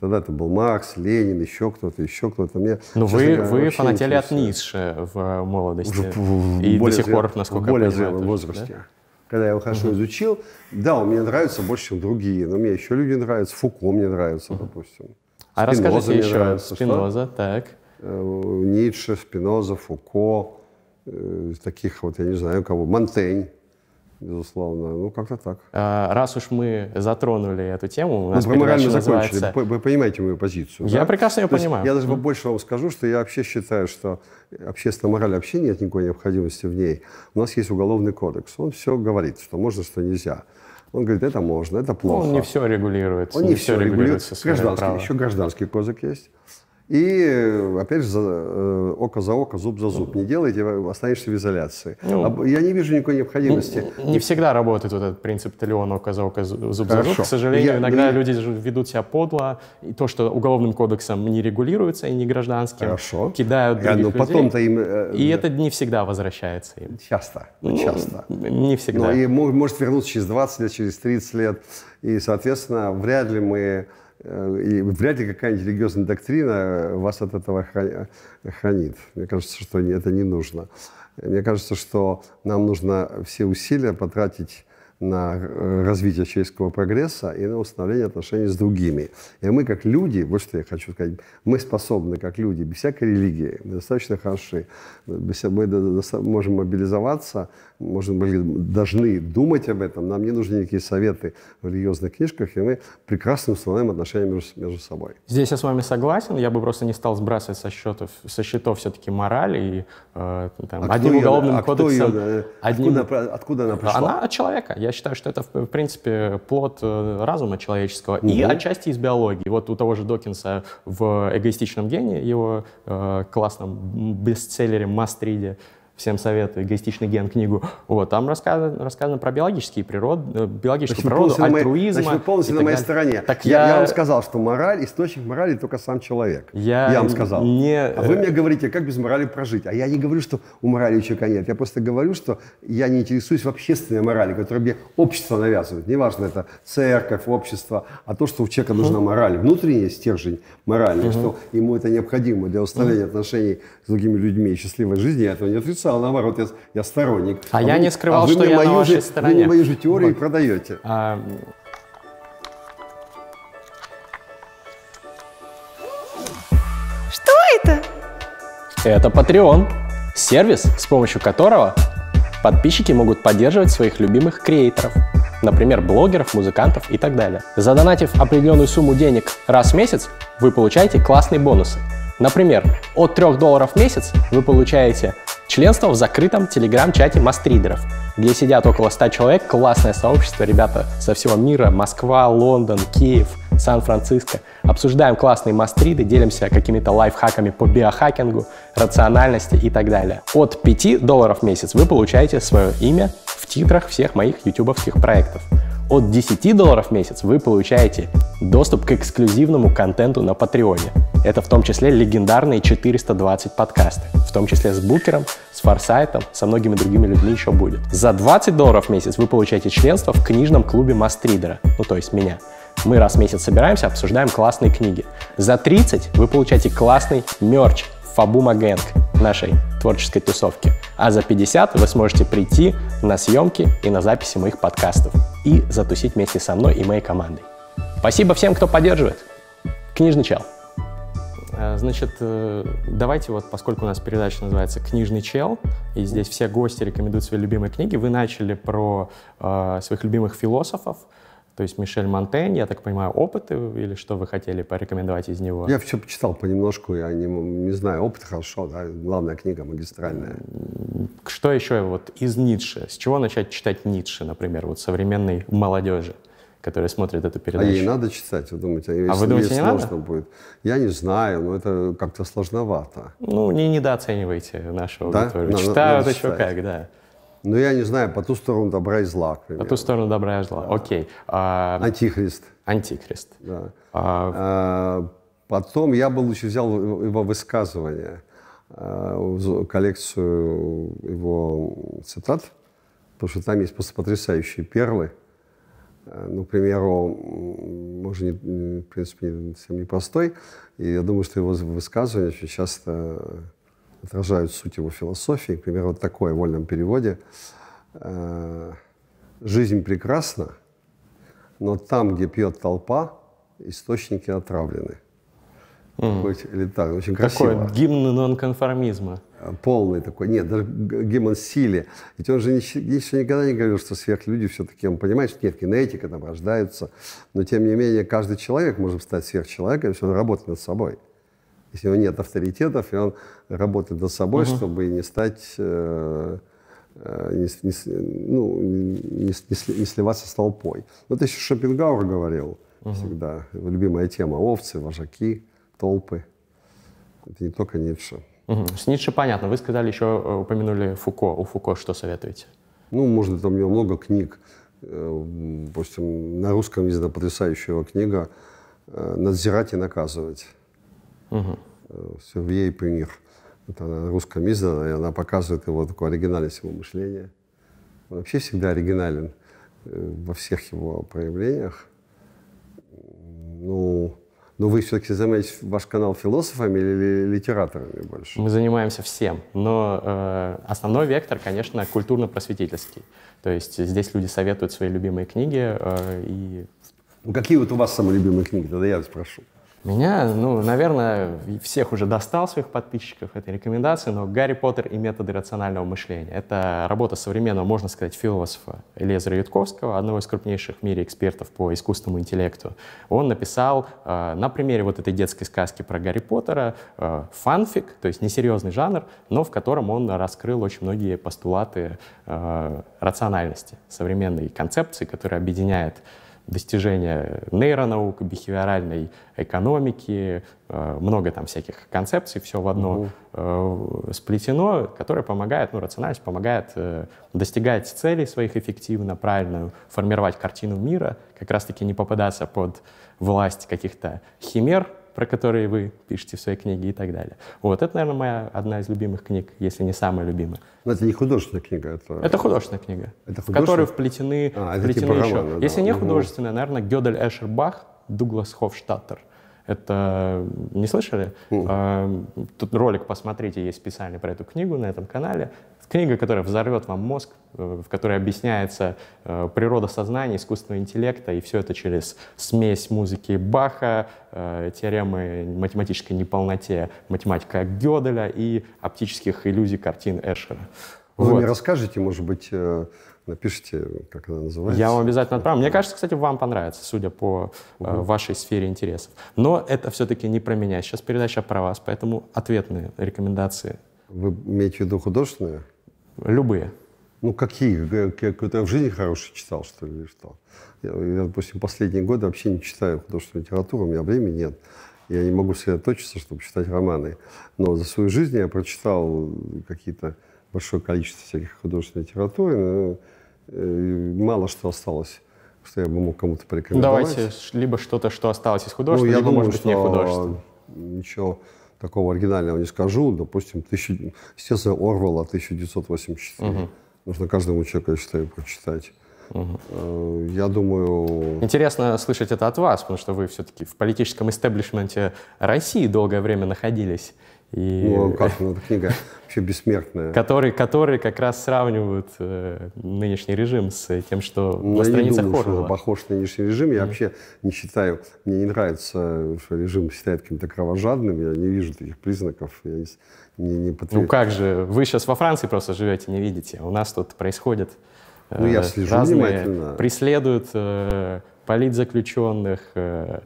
Тогда это был Макс, Ленин, еще кто-то, еще кто-то. Мне, ну, Но вы, говоря, вы фанатели от Ницше в э, молодости. В, в, в, и более до сих зрел, пор, насколько в более я понимаю, зрелом возрасте. Да? Когда я его хорошо угу. изучил, да, он мне нравится больше, чем другие. Но мне еще люди нравятся. Фуко мне нравится, угу. допустим. А Спиноза расскажите еще. Нравится, Спиноза, что? так. Э, Ницше, Спиноза, Фуко, э, таких вот, я не знаю, кого, Монтень, безусловно. Ну, как-то так. А, раз уж мы затронули эту тему, у нас ну, мы реально закончили. Называется... Вы понимаете мою позицию. Я да? прекрасно ее То понимаю. Есть, я даже mm. больше вам скажу, что я вообще считаю, что общественная мораль вообще нет никакой необходимости в ней. У нас есть уголовный кодекс. Он все говорит, что можно, что нельзя. Он говорит, это можно, это плохо. Он не все регулирует. Он не, не все регулирует. гражданский, еще гражданский кодекс есть. И, э, опять же, за, э, око за око, зуб за зуб. Не делайте, останешься в изоляции. Ну, Я не вижу никакой необходимости. Не, ну, не всегда работает вот этот принцип талиона око за око, зуб Хорошо. за зуб. К сожалению, я, иногда я... люди ведут себя подло. И то, что уголовным кодексом не регулируется, и не гражданским, Хорошо. кидают а, других я, ну, потом-то им, э, И да. это не всегда возвращается им. Часто, ну, часто. Не всегда. Но ну, и может вернуться через 20 лет, через 30 лет. И, соответственно, вряд ли мы Э, и вряд ли какая-нибудь религиозная доктрина э, вас от этого э, хранит. Мне кажется, что это не нужно. Мне кажется, что нам нужно все усилия потратить на развитие человеческого прогресса и на установление отношений с другими. И мы как люди, вот что я хочу сказать, мы способны как люди, без всякой религии, мы достаточно хороши, мы можем мобилизоваться можно были должны думать об этом, нам не нужны никакие советы в религиозных книжках, и мы прекрасно устанавливаем отношения между, между собой. Здесь я с вами согласен, я бы просто не стал сбрасывать со, счетов, со счетов все-таки морали и э, там, а одним уголовным ее, а Ее, одним... Откуда, откуда она пришла? Она от человека. Я считаю, что это, в принципе, плод э, разума человеческого угу. и отчасти из биологии. Вот у того же Докинса в «Эгоистичном гении его э, классном бестселлере «Мастриде», всем советую, эгоистичный ген книгу. Вот, там рассказано, рассказано про биологические природ, э, биологическую значит, природу, полностью альтруизма. На моей, полностью на моей стороне. Так я, я... я вам сказал, что мораль, источник морали только сам человек. Я, я вам сказал. Не... А вы э, мне говорите, как без морали прожить. А я не говорю, что у морали у человека нет. Я просто говорю, что я не интересуюсь в общественной морали, которую мне общество навязывает. Неважно, это церковь, общество, а то, что у человека нужна мораль, внутренний стержень моральный, угу. что ему это необходимо для установления угу. отношений с другими людьми и счастливой жизни, я этого не отрицаю писал, наоборот, я, я сторонник. А, а я вы, не скрывал, а что я мою на вашей же, стороне. Вы мою же теорию вот. продаете. А... Что это? Это Patreon. Сервис, с помощью которого подписчики могут поддерживать своих любимых креаторов например, блогеров, музыкантов и так далее. Задонатив определенную сумму денег раз в месяц, вы получаете классные бонусы. Например, от 3 долларов в месяц вы получаете Членство в закрытом телеграм-чате мастридеров, где сидят около 100 человек, классное сообщество, ребята со всего мира, Москва, Лондон, Киев, Сан-Франциско. Обсуждаем классные мастриды, делимся какими-то лайфхаками по биохакингу, рациональности и так далее. От 5 долларов в месяц вы получаете свое имя в титрах всех моих ютубовских проектов. От 10 долларов в месяц вы получаете доступ к эксклюзивному контенту на Патреоне. Это в том числе легендарные 420 подкасты, в том числе с Букером, с Форсайтом, со многими другими людьми еще будет. За 20 долларов в месяц вы получаете членство в книжном клубе Мастридера, ну то есть меня. Мы раз в месяц собираемся, обсуждаем классные книги. За 30 вы получаете классный мерч Фабума Гэнг нашей творческой тусовки. А за 50 вы сможете прийти на съемки и на записи моих подкастов и затусить вместе со мной и моей командой. Спасибо всем, кто поддерживает. Книжный чел. Э, значит, э, давайте вот, поскольку у нас передача называется «Книжный чел», и здесь все гости рекомендуют свои любимые книги, вы начали про э, своих любимых философов, то есть Мишель Монтень, я так понимаю, опыты или что вы хотели порекомендовать из него? Я все почитал понемножку, я не, не знаю, опыт хорошо, да, главная книга магистральная. Что еще вот из Ницше? С чего начать читать Ницше, например, вот современной молодежи? которые смотрят эту а передачу. А ей надо читать, вы думаете? А, а вы думаете, не сложно надо? будет? Я не знаю, но это как-то сложновато. Ну, не недооценивайте нашу аудиторию. Да? Читают надо еще читать. как, да. Ну, я не знаю, по ту сторону добра и зла. По ту сторону добра и зла, да. окей. А... Антихрист. Антихрист. Да. А... А, потом я бы лучше взял его высказывание, а, коллекцию его цитат, потому что там есть просто потрясающие перлы. А, ну, к примеру, может, не, в принципе, не совсем непростой. И я думаю, что его высказывания очень часто отражают суть его философии. К примеру, вот такое в вольном переводе. Э, «Жизнь прекрасна, но там, где пьет толпа, источники отравлены». Mm. или так. очень красиво. Такой гимн нонконформизма. Э, полный такой. Нет, даже гимн силе. Ведь он же еще никогда не говорил, что сверхлюди все-таки, он понимает, что нет, генетика там рождаются. Но тем не менее, каждый человек может стать сверхчеловеком, если он работает над собой если у него нет авторитетов, и он работает над собой, угу. чтобы не стать, э, э, не, не, ну, не, не, не сливаться с толпой. Вот ну, еще Шопенгауэр говорил угу. всегда, любимая тема, овцы, вожаки, толпы. Это не только Ницше. Угу. С Ницше понятно. Вы сказали еще, э, упомянули Фуко. У Фуко что советуете? Ну, можно, там у него много книг. Допустим, на русском языке потрясающая его книга «Надзирать и наказывать». Угу. Э, Сергей Пюнир. Это она русском издана, и она показывает его такую оригинальность его мышления. Он вообще всегда оригинален э, во всех его проявлениях. Ну, но вы все-таки занимаетесь ваш канал философами или литераторами больше? Мы занимаемся всем, но э, основной вектор, конечно, культурно-просветительский. То есть здесь люди советуют свои любимые книги э, и. Ну, какие вот у вас самые любимые книги? Тогда я спрошу. Меня, ну, наверное, всех уже достал своих подписчиков этой рекомендации, но «Гарри Поттер и методы рационального мышления» — это работа современного, можно сказать, философа Элизара Ютковского, одного из крупнейших в мире экспертов по искусственному интеллекту. Он написал э, на примере вот этой детской сказки про Гарри Поттера э, фанфик, то есть несерьезный жанр, но в котором он раскрыл очень многие постулаты э, рациональности, современной концепции, которая объединяет достижения нейронаук, бихевиоральной экономики, э, много там всяких концепций, все в одно угу. сплетено, которое помогает, ну, рациональность помогает э, достигать целей своих эффективно, правильно формировать картину мира, как раз-таки не попадаться под власть каких-то химер, про которые вы пишете в своей книге и так далее. Вот, это, наверное, моя одна из любимых книг, если не самая любимая. Но это не художественная книга, это... Это художественная книга, это художественная? в которую вплетены, а, типа вплетены типа еще. Романа, да. Если не художественная, наверное, Гёдель Эшер Бах, Дуглас Хофштаттер. Это не слышали? Mm. Тут ролик посмотрите, есть специальный про эту книгу на этом канале. Книга, которая взорвет вам мозг, э, в которой объясняется э, природа сознания, искусственного интеллекта, и все это через смесь музыки Баха, э, теоремы математической неполноте, математика Гёделя и оптических иллюзий картин Эшера. Вы вот. мне расскажете, может быть, напишите, как она называется. Я вам обязательно отправлю. Мне кажется, кстати, вам понравится, судя по угу. вашей сфере интересов. Но это все-таки не про меня. Сейчас передача про вас, поэтому ответные рекомендации. Вы имеете в виду художественные? Любые. Ну, какие? Э, Какой-то в жизни хороший читал, что ли, или что? Я, я, допустим, последние годы вообще не читаю, художественную литературу у меня времени нет. Я не могу сосредоточиться, чтобы читать романы. Но за свою жизнь я прочитал какие-то большое количество всяких художественной литературы, но э, мало что осталось что я бы мог кому-то порекомендовать. Давайте либо что-то, что осталось из художества, ну, либо, думаю, может быть, не художество. Ничего какого оригинального не скажу, допустим, тысячи, естественно, Орвелла 1984. Угу. Нужно каждому человеку, я считаю, прочитать. Угу. Я думаю... Интересно слышать это от вас, потому что вы все-таки в политическом истеблишменте России долгое время находились. И... Ну, как ну, эта книга вообще бессмертная. Которые, которые как раз сравнивают э, нынешний режим с тем, что ну, на страницах Орвелла. Я не думаю, что похож на нынешний режим. Я mm. вообще не считаю, мне не нравится, что режим считает каким-то кровожадным. Я не вижу таких признаков. Я не, не, не Ну как же, вы сейчас во Франции просто живете, не видите. У нас тут происходит... Э, ну я э, слежу разные, внимательно. Преследуют э, политзаключенных, э,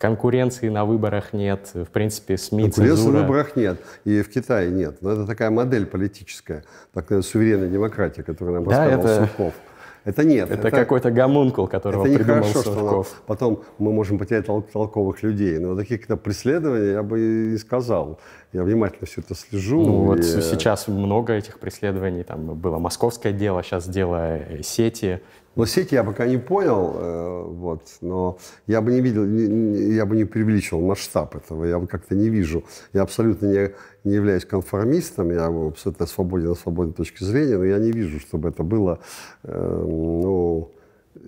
конкуренции на выборах нет, в принципе, СМИ, конкуренции цензура. на выборах нет, и в Китае нет. Но это такая модель политическая, такая суверенная демократия, которую нам да, рассказывал это... Сурков. Это нет. Это, это какой-то гомункул, которого это придумал хорошо, Сурков. Что нам, потом мы можем потерять тол толковых людей. Но таких преследований я бы и сказал я внимательно все это слежу. Ну, и... вот э, сейчас много этих преследований, там было московское дело, сейчас дело э, сети. Но ну, сети я пока не понял, э, вот, но я бы не видел, я бы не преувеличивал масштаб этого, я как-то не вижу. Я абсолютно не, не являюсь конформистом, я абсолютно свободен на свободной точки зрения, но я не вижу, чтобы это было, ну,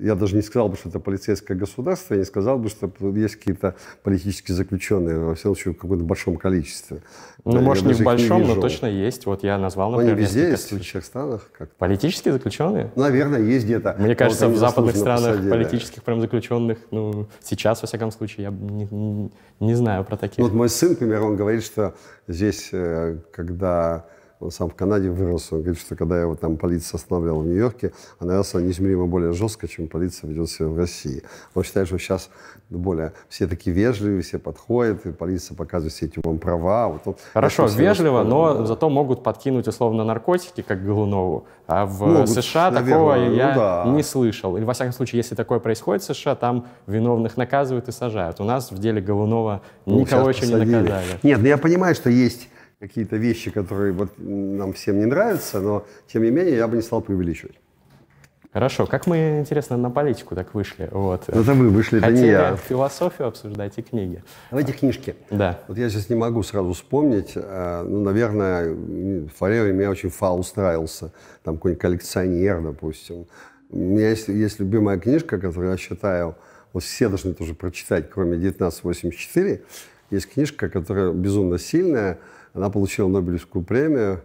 я даже не сказал бы, что это полицейское государство, я не сказал бы, что есть какие-то политические заключенные, во всяком случае, в каком-то большом количестве. Ну, но может, не в большом, не но точно есть. Вот я назвал, например, Они везде есть, в всех странах. Как политические заключенные? Наверное, есть где-то. Мне кажется, в западных странах посадили. политических прям заключенных, ну, сейчас, во всяком случае, я не, не, знаю про такие. Ну, вот мой сын, например, он говорит, что здесь, э, когда он сам в Канаде вырос, он говорит, что когда его там полиция останавливала в Нью-Йорке, она вела неизмеримо более жестко, чем полиция ведет себя в России. Он считает, что сейчас более все такие вежливые, все подходят, и полиция показывает все эти вам права. Вот он, Хорошо, вежливо, но да. зато могут подкинуть условно наркотики, как Голунову. А в могут, США наверное, такого ну, я да. не слышал. Или, во всяком случае, если такое происходит в США, там виновных наказывают и сажают. У нас в деле Голунова ну, никого еще посадили. не наказали. Нет, ну я понимаю, что есть какие-то вещи, которые вот нам всем не нравятся, но тем не менее я бы не стал преувеличивать. Хорошо, как мы, интересно, на политику так вышли? Вот. Ну, это вы вышли, это не я. философию обсуждать и книги. Давайте книжки. Да. Вот я сейчас не могу сразу вспомнить. Э, ну, наверное, Фарер меня очень фа устраивался, Там какой-нибудь коллекционер, допустим. У меня есть, есть любимая книжка, которую я считаю, вот все должны тоже прочитать, кроме 1984. Есть книжка, которая безумно сильная, она получила Нобелевскую премию.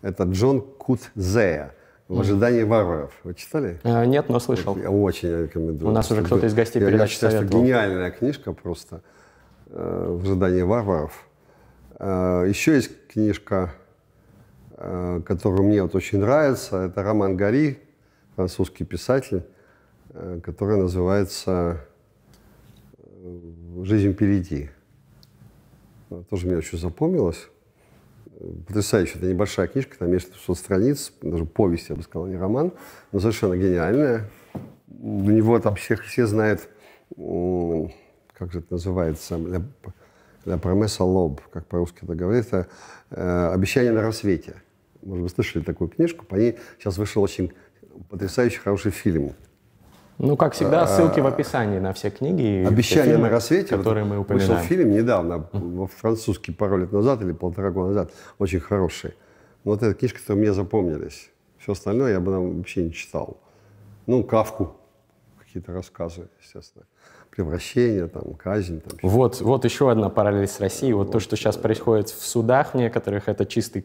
Это Джон Кутзея в ожидании варваров. Вы читали? Э, нет, но слышал. Я очень рекомендую. У нас уже кто-то из гостей передачи Я, считаю, что гениальная книжка просто э, в ожидании варваров. Э, еще есть книжка, которую мне вот очень нравится. Это Роман Гари, французский писатель, который называется «Жизнь впереди». тоже мне очень запомнилось потрясающая, это небольшая книжка, там есть 600 страниц, даже повесть, я бы сказал, не роман, но совершенно гениальная. У него там всех, все знают, как же это называется, «La promesa лоб, как по-русски это говорится, э, «Обещание на рассвете». Может, вы слышали такую книжку, по ней сейчас вышел очень потрясающий, хороший фильм ну, как всегда, а, ссылки в описании на все книги. Обещание фильмы, на рассвете, которые вот мы упоминаем. Вышел фильм недавно, французский пару лет назад или полтора года назад, очень хороший. Но вот эта книжка, которые мне запомнились. Все остальное я бы нам вообще не читал. Ну, Кавку, какие-то рассказы, естественно превращение, там, казнь. Там, вот, вот еще одна параллель с Россией. Вот, вот то, что сейчас происходит в судах некоторых, это чистый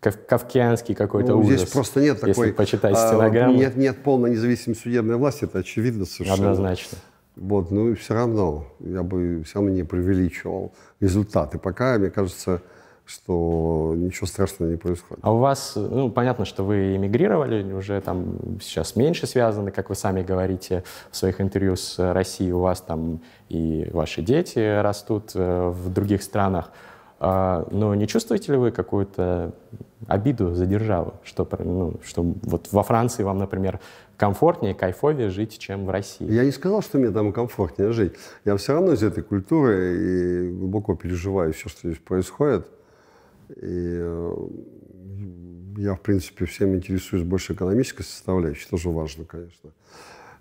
кав кавказский какой-то ну, ужас. Здесь просто нет такой... Если почитать а, стенограмму. А, нет, нет полной независимой судебной власти, это очевидно совершенно. Однозначно. Вот, ну и все равно, я бы все равно не преувеличивал результаты. Пока, мне кажется, что ничего страшного не происходит. А у вас, ну, понятно, что вы эмигрировали, уже там сейчас меньше связаны, как вы сами говорите в своих интервью с Россией, у вас там и ваши дети растут э, в других странах. А, но не чувствуете ли вы какую-то обиду за державу, что, ну, что вот во Франции вам, например, комфортнее, кайфовее жить, чем в России? Я не сказал, что мне там комфортнее жить. Я все равно из этой культуры и глубоко переживаю все, что здесь происходит. И э, я, в принципе, всем интересуюсь больше экономической составляющей, тоже важно, конечно.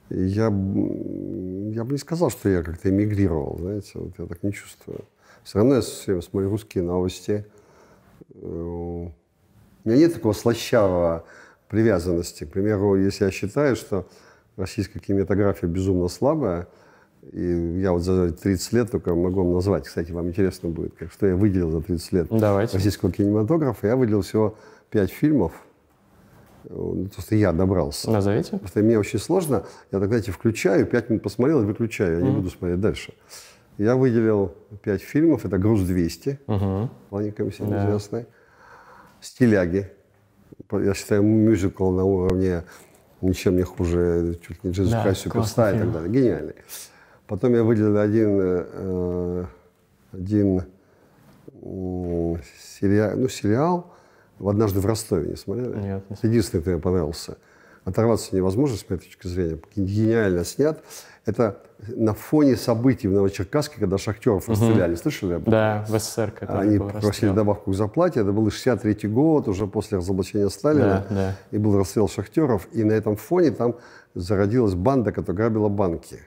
я, я бы не сказал, что я как-то эмигрировал, знаете, вот я так не чувствую. Все равно я все смотрю русские новости. Э, у меня нет такого слащавого привязанности. К примеру, если я считаю, что российская кинематография безумно слабая, и я вот за 30 лет только могу вам назвать, кстати, вам интересно будет, как, что я выделил за 30 лет Давайте. российского кинематографа. Я выделил всего 5 фильмов, э, ну, то, что я добрался. Назовите. Потому что мне очень сложно. Я так, знаете, включаю, 5 минут посмотрел и выключаю. Я mm-hmm. не буду смотреть дальше. Я выделил пять фильмов. Это «Груз-200», угу. маленькая всем да. известный. «Стиляги». Я считаю, мюзикл на уровне ничем не хуже, чуть не Джесс да, и так далее. Гениальный. Потом я выделил один, э, один сериал, ну, сериал в «Однажды в Ростове» не смотрели? Нет. единственный, который мне понравился. Оторваться невозможно, с моей точки зрения. Гениально снят. Это на фоне событий в Новочеркасске, когда шахтеров расстреляли. Угу. Слышали об этом? Да, в СССР как Они просили добавку к зарплате. Это был 63-й год, уже после разоблачения Сталина. Да, да. И был расстрел шахтеров. И на этом фоне там зародилась банда, которая грабила банки.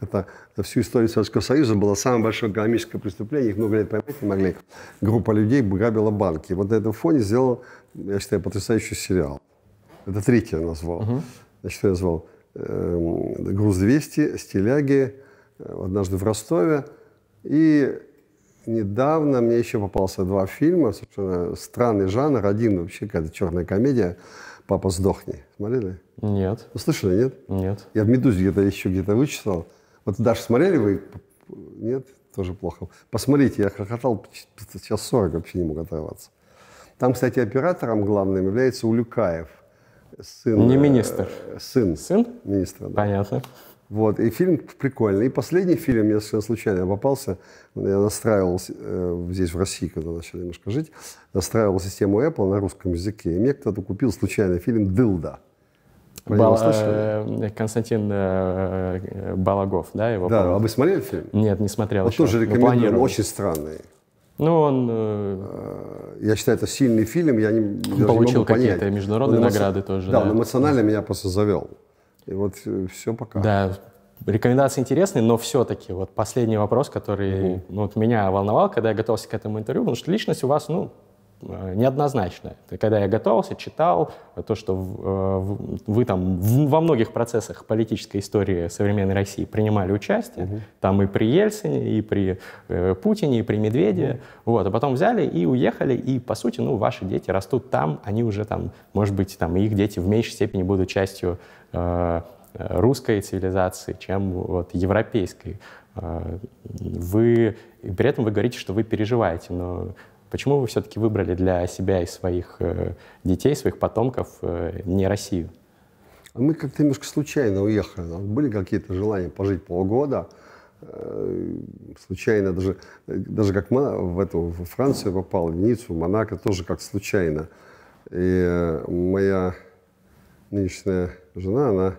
Это за всю историю Советского Союза было самое большое экономическое преступление. Их много лет поймать не могли. Группа людей грабила банки. Вот на этом фоне сделал, я считаю, потрясающий сериал. Это третье я назвал. Угу. Значит, я назвал Эм, груз-200 с э, однажды в Ростове. И недавно мне еще попался два фильма, совершенно странный жанр. Один вообще какая-то черная комедия «Папа, сдохни». Смотрели? Нет. Ну, слышали, нет? Нет. Я в «Медузе» где-то еще где-то вычитал. Вот, Даша, смотрели вы? Нет? Тоже плохо. Посмотрите, я хохотал сейчас 40, вообще не мог оторваться. Там, кстати, оператором главным является Улюкаев – сын... Не э, министр. Сын. Сын? Министра, да. Понятно. Вот, и фильм прикольный. И последний фильм, я совершенно случайно попался, я настраивался э, здесь, в России, когда начал немножко жить, настраивал систему Apple на русском языке. И мне кто-то купил случайно фильм «Дылда». Бал... Э, Константин э, э, Балагов, да, его? Да, помните? а вы смотрели фильм? Нет, не смотрел. Вот еще. тоже рекомендую, очень странный. Ну, он... Э, э, я считаю, это сильный фильм, я не, он получил какие-то международные эмоци... награды тоже. Да, да, он эмоционально меня просто завел. И вот э, все пока. Да, рекомендации интересные, но все-таки вот последний вопрос, который угу. ну, вот меня волновал, когда я готовился к этому интервью, потому что личность у вас, ну, Э, неоднозначно. Когда я готовился, читал э, то, что э, вы там во многих процессах политической истории современной России принимали участие, угу. там и при Ельцине, и при Путине, и при Медведе, угу. вот, а потом взяли и уехали, и, по сути, ну, ваши дети растут там, они уже там, может быть, там, их дети в меньшей степени будут частью русской цивилизации, чем вот европейской. Вы, при этом вы говорите, что вы переживаете, но Почему вы все-таки выбрали для себя и своих э, детей, своих потомков э, не Россию? Мы как-то немножко случайно уехали. были какие-то желания пожить полгода. Э, случайно даже, даже как в эту в Францию попал, в Ниццу, в Монако, тоже как случайно. И моя нынешняя жена, она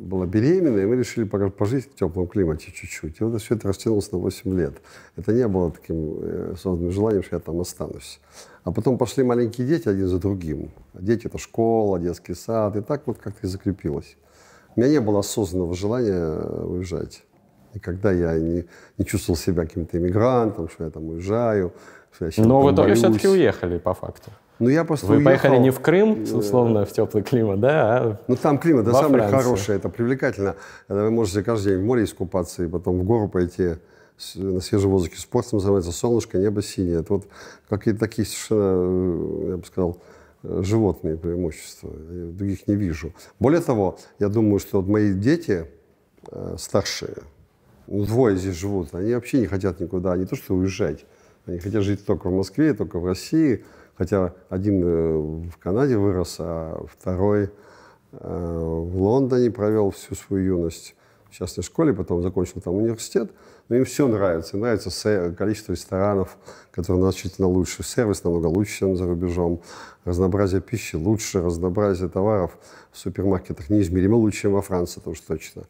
была беременна, и мы решили пожить в теплом климате чуть-чуть. И вот все это растянулось на 8 лет. Это не было таким э, созданным желанием, что я там останусь. А потом пошли маленькие дети один за другим. Дети – это школа, детский сад. И так вот как-то и закрепилось. У меня не было осознанного желания э, уезжать. Никогда я не, не чувствовал себя каким-то иммигрантом, что я там уезжаю. Что я Но в итоге все-таки уехали, по факту. Но ну, я просто Вы уехал... поехали не в Крым, э, условно, в теплый климат, да? А ну, там климат, да, самый хороший, это привлекательно. Э, вы можете каждый день в море искупаться и потом в гору пойти на свежем воздухе спортом заниматься, солнышко, небо синее. Это вот какие-то такие совершенно, э, я бы сказал, животные преимущества. Я других не вижу. Более того, я думаю, что вот мои дети старшие, ну, двое здесь живут, они вообще не хотят никуда, не то что уезжать, они хотят жить только в Москве, только в России – Хотя один э, в Канаде вырос, а второй э, в Лондоне провел всю свою юность в частной школе, потом закончил там университет. Но им все нравится. Им нравится количество ресторанов, которые значительно лучше. Сервис намного лучше, чем за рубежом. Разнообразие пищи лучше, разнообразие товаров в супермаркетах неизмеримо лучше, чем во Франции, это уж точно.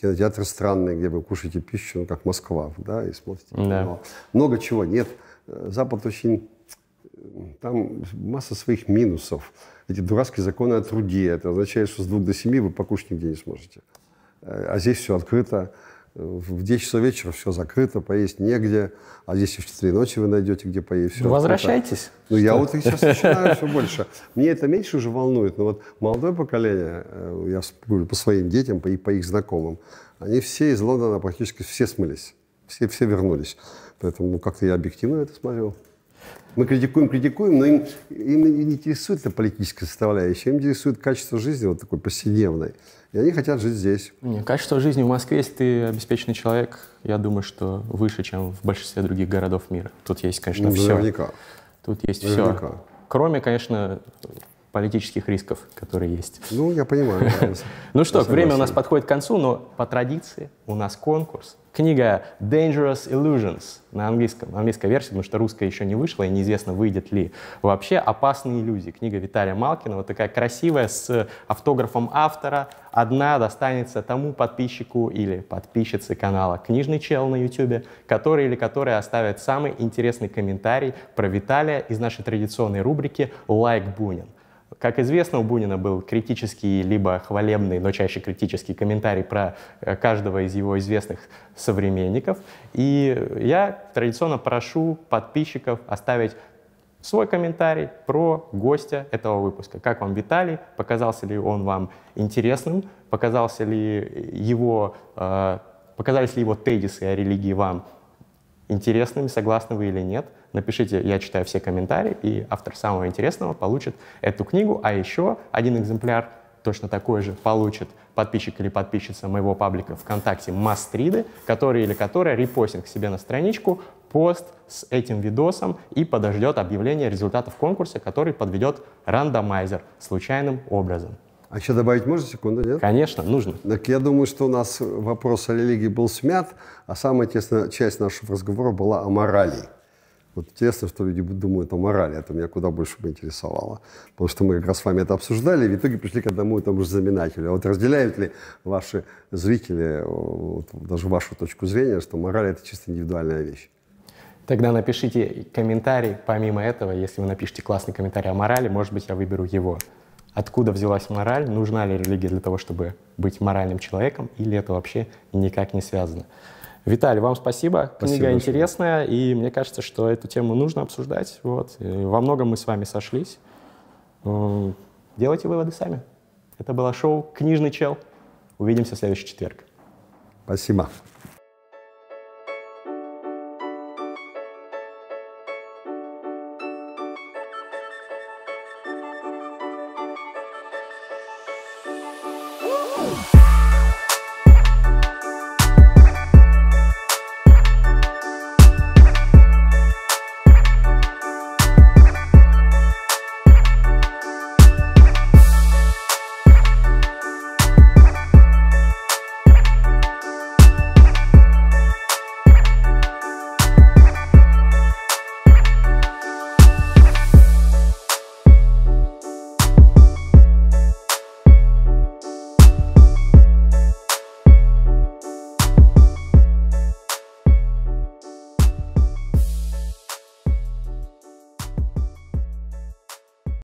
Кинотеатры странные, где вы кушаете пищу, ну, как Москва, да, и смотрите. Да. много чего нет. Э, Запад очень там масса своих минусов. Эти дурацкие законы о труде. Это означает, что с двух до семи вы покушать нигде не сможете. Э, а здесь все открыто. Э, в 10 часов вечера все закрыто, поесть негде. А здесь и в 4 ночи вы найдете, где поесть. Все ну, возвращайтесь. Ну, я вот сейчас начинаю все больше. Мне это меньше уже волнует. Но вот молодое поколение, э, я говорю по своим детям и по их знакомым, они все из Лондона практически все смылись. Все, все вернулись. Поэтому ну, как-то я объективно это смотрел мы критикуем, критикуем, но им, им не интересует эта политическая составляющая, им интересует качество жизни вот такой повседневной. И они хотят жить здесь. Нет, качество жизни в Москве, если ты обеспеченный человек, я думаю, что выше, чем в большинстве других городов мира. Тут есть, конечно, ну, все. Наверняка. Тут есть наверняка. все. Кроме, конечно, политических рисков, которые есть. Ну, я понимаю. Ну что, время у нас подходит к концу, но по традиции у нас конкурс. Книга Dangerous Illusions на английском, английская версия, потому что русская еще не вышла, и неизвестно, выйдет ли вообще. «Опасные иллюзии». Книга Виталия Малкина, вот такая красивая, с автографом автора. Одна достанется тому подписчику или подписчице канала «Книжный чел» на YouTube, который или которая оставит самый интересный комментарий про Виталия из нашей традиционной рубрики «Лайк Бунин». Как известно, у Бунина был критический, либо хвалебный, но чаще критический комментарий про э, каждого из его известных современников. И я традиционно прошу подписчиков оставить свой комментарий про гостя этого выпуска. Как вам Виталий? Показался ли он вам интересным? Показался ли его, э, показались ли его тезисы о религии вам интересными, согласны вы или нет? Напишите, я читаю все комментарии, и автор самого интересного получит эту книгу, а еще один экземпляр точно такой же получит подписчик или подписчица моего паблика ВКонтакте Мастриды, который или которая репостит к себе на страничку пост с этим видосом и подождет объявление результатов конкурса, который подведет рандомайзер случайным образом. А еще добавить можно секунду, нет? Конечно, нужно. Так я думаю, что у нас вопрос о религии был смят, а самая тесная часть нашего разговора была о морали. Вот интересно, что люди думают о морали, это а меня куда больше интересовало, Потому что мы как раз с вами это обсуждали, и в итоге пришли к одному и тому же знаменателю. А вот разделяют ли ваши зрители э, вот, даже вашу точку зрения, что мораль – это чисто индивидуальная вещь? Тогда напишите комментарий помимо этого. Если вы напишите классный комментарий о морали, может быть, я выберу его. Откуда взялась мораль? Нужна ли религия для того, чтобы быть моральным человеком? Или это вообще никак не связано? Виталий, вам спасибо. спасибо Книга большое. интересная, и мне кажется, что эту тему нужно обсуждать. Вот. во многом мы с вами сошлись. Э, делайте выводы сами. Это было шоу «Книжный чел». Увидимся в следующий четверг. Спасибо.